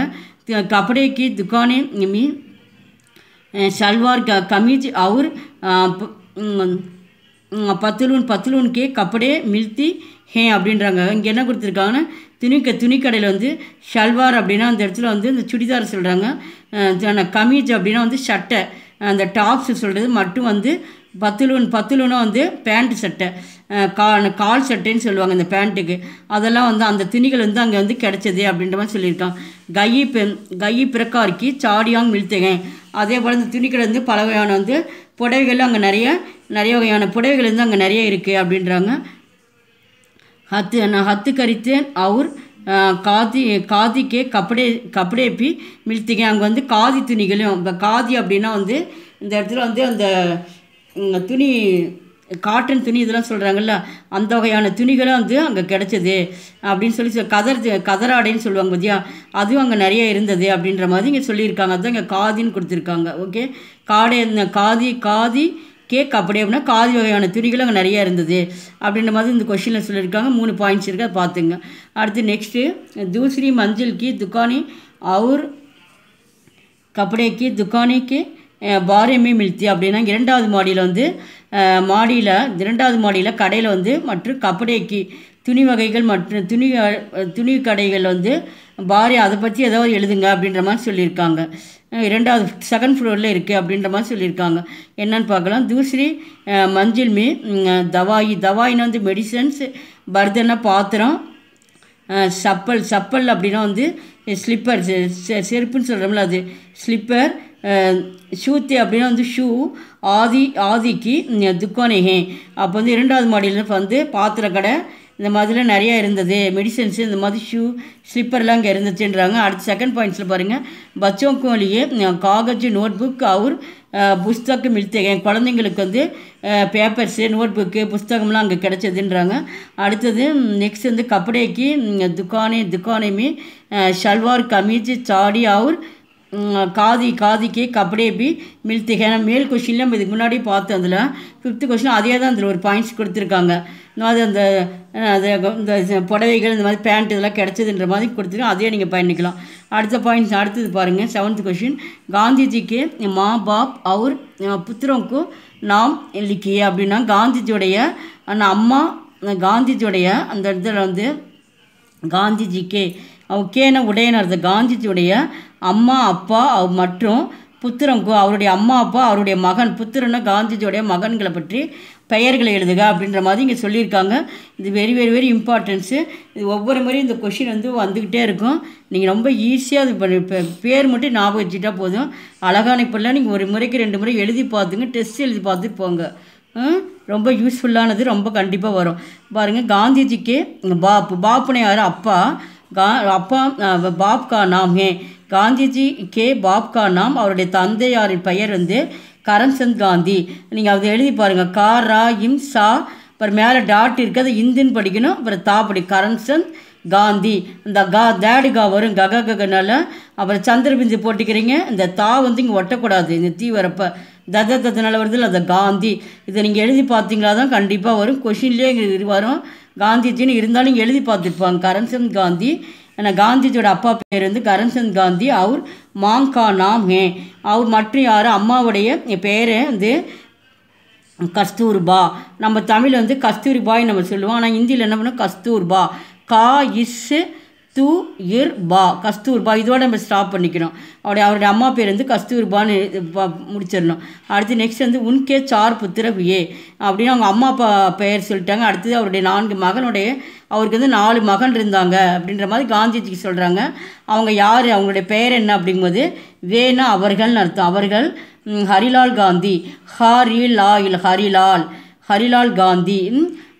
கப்படைக்கு துக்கானே மீன் ஷல்வார் க கமீஜ் அவுர் பத்துலூன் பத்துலூன்கே கப்படே மில்த்தி ஹே அப்படின்றாங்க இங்கே என்ன கொடுத்துருக்காங்கன்னா துணிக்க துணிக்கடையில் வந்து ஷல்வார் அப்படின்னா அந்த இடத்துல வந்து இந்த சுடிதார் சொல்கிறாங்க கமீஜ் அப்படின்னா வந்து சட்டை அந்த டாப்ஸ் சொல்கிறது மட்டும் வந்து பத்துலூன் பத்துலூனும் வந்து பேண்ட் சட்டை கா கால் சட்டைன்னு சொல்லுவாங்க இந்த பேண்ட்டுக்கு அதெல்லாம் வந்து அந்த துணிகள் வந்து அங்கே வந்து கிடச்சது அப்படின்ற மாதிரி சொல்லியிருக்கான் கையை பெ கையை பிறக்காரிக்கு சாடியாங் மிழ்த்தேங்க அதே போல் இந்த துணிக்கடை வந்து பல வகையான வந்து புடவைகளும் அங்கே நிறைய நிறைய வகையான புடவைகள் வந்து அங்கே நிறைய இருக்குது அப்படின்றாங்க ஹத்து நான் ஹத்து கரித்தேன் அவர் காதி காதிக்கே கப்படே கப்படேப்பி மிழ்த்திங்க அங்கே வந்து காதி துணிகளும் இப்போ காதி அப்படின்னா வந்து இந்த இடத்துல வந்து அந்த துணி காட்டன் துணி இதெல்லாம் சொல்கிறாங்கல்ல அந்த வகையான துணிகளும் வந்து அங்கே கிடச்சிது அப்படின்னு சொல்லி கதர் கதராடைன்னு சொல்லுவாங்க பார்த்தியா அதுவும் அங்கே நிறைய இருந்தது அப்படின்ற மாதிரி இங்கே சொல்லியிருக்காங்க அதுதான் இங்கே காதின்னு கொடுத்துருக்காங்க ஓகே காடை காதி காதி கேக் அப்படி அப்படின்னா காதி வகையான துணிகள் அங்கே நிறையா இருந்தது அப்படின்ற மாதிரி இந்த கொஷினில் சொல்லியிருக்காங்க மூணு பாயிண்ட்ஸ் இருக்குது அதை பார்த்துங்க அடுத்து நெக்ஸ்ட்டு தூசரி மஞ்சள் கி துக்கானி அவுர் கப்படே கி துக்கானிக்கு பாரியமே மில்த்தி அப்படின்னா இரண்டாவது மாடியில் வந்து மாடியில் இரண்டாவது மாடியில் கடையில் வந்து மற்றும் கப்படைக்கு துணி வகைகள் மற்றும் துணி துணி கடைகள் வந்து பாரி அதை பற்றி ஏதாவது எழுதுங்க அப்படின்ற மாதிரி சொல்லியிருக்காங்க இரண்டாவது செகண்ட் ஃப்ளோரில் இருக்குது அப்படின்ற மாதிரி சொல்லியிருக்காங்க என்னென்னு பார்க்கலாம் தூசரி மஞ்சள் மீ தவாயி தவாயின்னு வந்து மெடிசன்ஸ் பர்தனா பாத்திரம் சப்பல் சப்பல் அப்படின்னா வந்து ஸ்லிப்பர் செருப்புன்னு சொல்கிறோம்ல அது ஸ்லிப்பர் ஷூத்தே அப்படின்னா வந்து ஷூ ஆதி ஆதிக்கு துக்கானேகே அப்போ வந்து இரண்டாவது மாடியில் வந்து பாத்திர கடை இந்த மாதிரிலாம் நிறையா இருந்தது மெடிசன்ஸ் இந்த மாதிரி ஷூ ஸ்லிப்பர்லாம் அங்கே இருந்துச்சுன்றாங்க அடுத்து செகண்ட் பாயிண்ட்ஸில் பாருங்கள் கோழியே காகஜ் நோட் புக் அவர் புஸ்தகம் மில்த்து என் குழந்தைங்களுக்கு வந்து பேப்பர்ஸு நோட் புக்கு புஸ்தகம்லாம் அங்கே கிடச்சதுன்றாங்க அடுத்தது நெக்ஸ்ட் வந்து கப்படைக்கு துக்கானே துக்கானேமே ஷல்வார் கமீஜ் சாடி அவர் காதி காதிக்கு கபடே பி மில்த்து ஏன்னா மேல் கொஷினில் நம்ம இதுக்கு முன்னாடி பார்த்தோம் அதில் ஃபிஃப்த்து கொஷின் அதே தான் அதில் ஒரு பாயிண்ட்ஸ் கொடுத்துருக்காங்க அது அந்த அது இந்த புடவைகள் இந்த மாதிரி பேண்ட் இதெல்லாம் கிடச்சதுன்ற மாதிரி கொடுத்துருக்கோம் அதே நீங்கள் பயணிக்கலாம் அடுத்த பாயிண்ட்ஸ் அடுத்தது பாருங்கள் செவன்த் கொஷின் காந்திஜிக்கு மா பாப் அவர் புத்திரவுக்கு நாம் லிக்கிய அப்படின்னா காந்திஜியுடைய அம்மா காந்திஜியுடைய அந்த இடத்துல வந்து காந்திஜிக்கு கேன உடையனர் காந்திஜியுடைய அம்மா அப்பா மற்றும் புத்திரங்கோ அவருடைய அம்மா அப்பா அவருடைய மகன் புத்திரன்னு காந்திஜியோடைய மகன்களை பற்றி பெயர்களை எழுதுக அப்படின்ற மாதிரி இங்கே சொல்லியிருக்காங்க இது வெரி வெரி வெரி இம்பார்ட்டன்ஸு இது ஒவ்வொரு முறையும் இந்த கொஷின் வந்து வந்துக்கிட்டே இருக்கும் நீங்கள் ரொம்ப ஈஸியாக அது இப்போ பேர் மட்டும் ஞாபகம் வச்சுட்டா போதும் அழகான இப்படிலாம் நீங்கள் ஒரு முறைக்கு ரெண்டு முறை எழுதி பார்த்துங்க டெஸ்ட் எழுதி பார்த்துட்டு போங்க ரொம்ப யூஸ்ஃபுல்லானது ரொம்ப கண்டிப்பாக வரும் பாருங்கள் காந்திஜிக்கு பாப்பு பாப்புனையார் அப்பா கா அப்பா பாப்கா நாம் ஹே காந்திஜி கே பாப்கா நாம் அவருடைய தந்தையாரின் பெயர் வந்து கரம்சந்த் காந்தி நீங்கள் அதை எழுதி பாருங்கள் கா ரா இம் சா அப்புறம் மேலே டாட் இருக்குது அது இந்துன்னு படிக்கணும் அப்புறம் தா படி கரம்சந்த் காந்தி இந்த கா தேடு கா வரும் கக ககனால் அப்புறம் சந்திரபிந்து போட்டுக்கிறீங்க இந்த தா வந்து இங்கே ஒட்டக்கூடாது இந்த தீ வரப்போ தத தத்தனால் வருது இல்லை அதை காந்தி இதை நீங்கள் எழுதி பார்த்தீங்களா தான் கண்டிப்பாக வரும் கொஷின்லேயே வரும் காந்திஜின்னு இருந்தாலும் நீங்கள் எழுதி பார்த்துருப்பாங்க கரம்சந்த் காந்தி ஏன்னா காந்திஜியோட அப்பா பேர் வந்து கரம்சந்த் காந்தி அவர் மாங்கா நாம் ஹே அவர் மற்றும் யாரும் அம்மாவுடைய பேரை வந்து கஸ்தூர்பா நம்ம தமிழ் வந்து கஸ்தூரிபாய் நம்ம சொல்லுவோம் ஆனால் ஹிந்தியில் என்ன பண்ணோம் கஸ்தூர்பா கா இஸ் து இர் பா கஸ்தூர்பா இதோட நம்ம ஸ்டாப் பண்ணிக்கணும் அவருடைய அவருடைய அம்மா பேர் வந்து கஸ்தூர்பான்னு முடிச்சிடணும் அடுத்து நெக்ஸ்ட் வந்து உன்கே சார் புத்திர வியே அப்படின்னு அவங்க அம்மா அப்பா பெயர் சொல்லிட்டாங்க அடுத்தது அவருடைய நான்கு மகனுடைய அவருக்கு வந்து நாலு மகன் இருந்தாங்க அப்படின்ற மாதிரி காந்திஜிக்கு சொல்கிறாங்க அவங்க யார் அவங்களுடைய பெயர் என்ன அப்படிங்கும்போது வேணா அவர்கள்னு அர்த்தம் அவர்கள் ஹரிலால் காந்தி ஹரிலாயில் ஹரிலால் ஹரிலால் காந்தி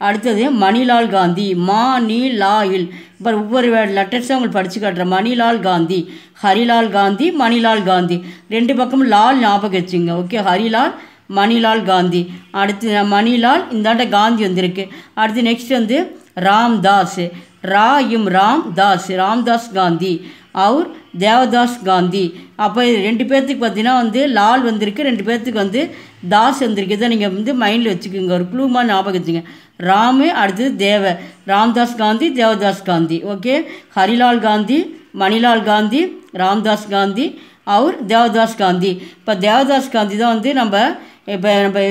அடுத்தது மணிலால் காந்தி மா நீ இல் இப்போ ஒவ்வொரு லெட்டர்ஸும் உங்களுக்கு படித்து காட்டுறேன் மணிலால் காந்தி ஹரிலால் காந்தி மணிலால் காந்தி ரெண்டு பக்கமும் லால் ஞாபகம் வச்சுங்க ஓகே ஹரிலால் மணிலால் காந்தி அடுத்து மணிலால் இந்தாண்ட காந்தி வந்திருக்கு அடுத்து நெக்ஸ்ட் வந்து ராம்தாஸ் ராயும் ராம்தாஸ் ராம்தாஸ் காந்தி அவர் தேவதாஸ் காந்தி அப்போ ரெண்டு பேர்த்துக்கு பார்த்தீங்கன்னா வந்து லால் வந்திருக்கு ரெண்டு பேர்த்துக்கு வந்து தாஸ் வந்திருக்கு இதை நீங்கள் வந்து மைண்டில் வச்சுக்கோங்க ஒரு குழுமா ஞாபகம் வச்சுங்க ராமு அடுத்தது தேவ ராம்தாஸ் காந்தி தேவதாஸ் காந்தி ஓகே ஹரிலால் காந்தி மணிலால் காந்தி ராம்தாஸ் காந்தி அவர் தேவதாஸ் காந்தி இப்போ தேவதாஸ் காந்தி தான் வந்து நம்ம இப்போ நம்ம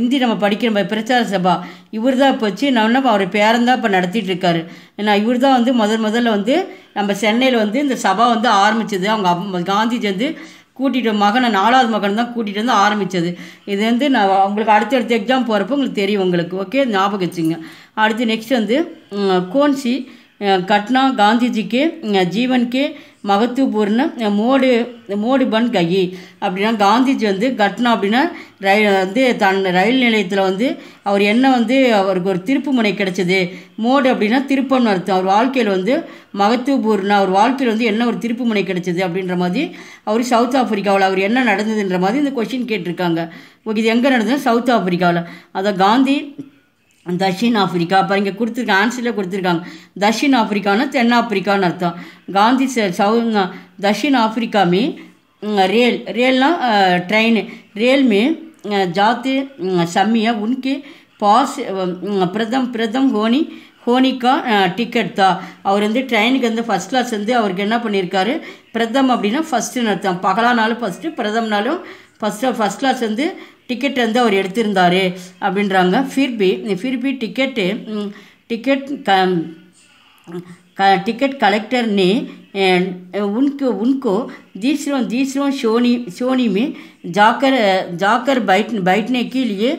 இந்தி நம்ம படிக்கிற நம்ம பிரச்சார சபா இவர் தான் இப்போ வச்சு நான் என்ன அவர் பேரந்தான் இப்போ நடத்திட்டுருக்காரு ஏன்னா இவர் தான் வந்து முதல் முதல்ல வந்து நம்ம சென்னையில் வந்து இந்த சபா வந்து ஆரம்பித்தது அவங்க காந்திஜி வந்து கூட்டிகிட்டு மகனை நாலாவது மகன் தான் கூட்டிகிட்டு வந்து ஆரம்பித்தது இது வந்து நான் உங்களுக்கு அடுத்தடுத்த எக்ஸாம் போகிறப்ப உங்களுக்கு தெரியும் உங்களுக்கு ஓகே ஞாபகம் வச்சுங்க அடுத்து நெக்ஸ்ட் வந்து கோன்சி கட்னா காந்திஜிக்கு ஜீவன்கே மகத்துவபூர்ண மோடி மோடு பன் கயி அப்படின்னா காந்திஜி வந்து கட்னா அப்படின்னா ரயில் வந்து தன் ரயில் நிலையத்தில் வந்து அவர் என்ன வந்து அவருக்கு ஒரு திருப்பு முனை கிடைச்சது மோடு அப்படின்னா திருப்பன் அர்த்தம் அவர் வாழ்க்கையில் வந்து மகத்துவபூர்ண அவர் வாழ்க்கையில் வந்து என்ன ஒரு திருப்பு முனை கிடைச்சது அப்படின்ற மாதிரி அவர் சவுத் ஆஃப்ரிக்காவில் அவர் என்ன நடந்ததுன்ற மாதிரி இந்த கொஷின் கேட்டிருக்காங்க ஓகே இது எங்கே நடந்தது சவுத் ஆஃப்ரிக்காவில் அதான் காந்தி தஷின் ஆஃப்ரிக்கா அப்புறம் இங்கே கொடுத்துருக்காங்க ஆன்சரில் கொடுத்துருக்காங்க தஷின் ஆஃப்ரிக்கானா தென்னாப்பிரிக்கான்னு அர்த்தம் காந்தி சவு தஷின் ஆஃப்ரிக்கா में रेल रेल ना ट्रेन रेल में जाते பிரதம் பிரதம் ஹோனி ஹோனிக்கா டிக்கெட் தான் அவர் வந்து ட்ரெயினுக்கு வந்து ஃபஸ்ட் கிளாஸ் வந்து அவருக்கு என்ன பண்ணியிருக்காரு பிரதம் அப்படின்னா ஃபஸ்ட்டுன்னு அர்த்தம் பகலானாலும் ஃபஸ்ட்டு பிரதம்னாலும் ஃபஸ்ட்டு ஃபஸ்ட் கிளாஸ் வந்து டிக்கெட் வந்து அவர் எடுத்திருந்தார் அப்படின்றாங்க ஃபிர்பி ஃபிர்பி டிக்கெட்டு டிக்கெட் க टिकट कलेक्टर ने उनको उनको दूसरों दूसरों शोनी शोनी में जाकर जाकर बैठ बैठने के लिए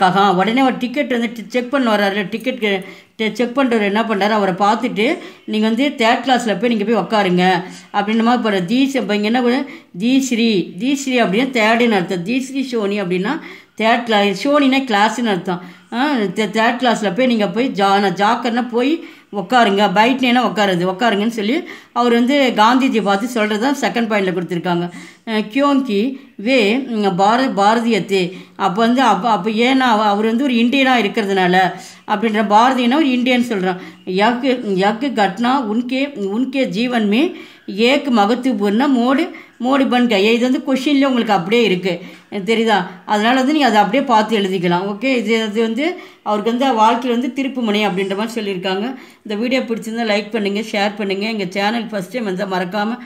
ககா உடனே அவர் டிக்கெட் வந்து செக் பண்ண வர்றாரு டிக்கெட் செக் பண்ணுறவர் என்ன பண்ணுறாரு அவரை பார்த்துட்டு நீங்கள் வந்து தேர்ட் கிளாஸில் போய் நீங்கள் போய் உக்காருங்க அப்படின்ற மாதிரி இப்போ தீஸ் இப்போ இங்கே என்ன தீஸ்ரீ தீஸ்ரீ அப்படின்னா தேர்டுன்னு அர்த்தம் தீஸ்ரீ ஷோனி அப்படின்னா தேர்ட் கிளாஸ் ஷோனின்னா கிளாஸ்ன்னு அர்த்தம் தேர்ட் கிளாஸில் போய் நீங்கள் போய் ஜா ஜாக்கர்னால் போய் உட்காருங்க பைட்னேனா உட்காருது உட்காருங்கன்னு சொல்லி அவர் வந்து காந்திஜி பார்த்து சொல்கிறது தான் செகண்ட் பாயிண்டில் கொடுத்துருக்காங்க கியோங்கி வே பார பாரதியத்தே அப்போ வந்து அப்போ அப்போ ஏன்னா அவர் வந்து ஒரு இந்தியனாக இருக்கிறதுனால அப்படின்ற பாரதியனா ஒரு இந்தியன்னு சொல்கிறான் யக் யக்கு கட்னா உன்கே உன்கே ஜீவன்மே ஏக்கு மகத்துவபூர்னா மோடு மோடி பன் கையை இது வந்து கொஷின்லேயே உங்களுக்கு அப்படியே இருக்குது தெரியுதா அதனால் வந்து நீங்கள் அதை அப்படியே பார்த்து எழுதிக்கலாம் ஓகே இது அது வந்து அவருக்கு வந்து வாழ்க்கையில் வந்து திருப்பு முனை அப்படின்ற மாதிரி சொல்லியிருக்காங்க இந்த வீடியோ பிடிச்சிருந்தால் லைக் பண்ணுங்கள் ஷேர் பண்ணுங்கள் எங்கள் சேனல் ஃபஸ்ட் டைம் வந்து மறக்காமல்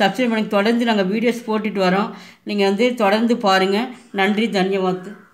சப்ஸ்கிரைப் பண்ணி தொடர்ந்து நாங்கள் வீடியோஸ் போட்டுட்டு வரோம் நீங்கள் வந்து தொடர்ந்து பாருங்கள் நன்றி தன்யவாத்து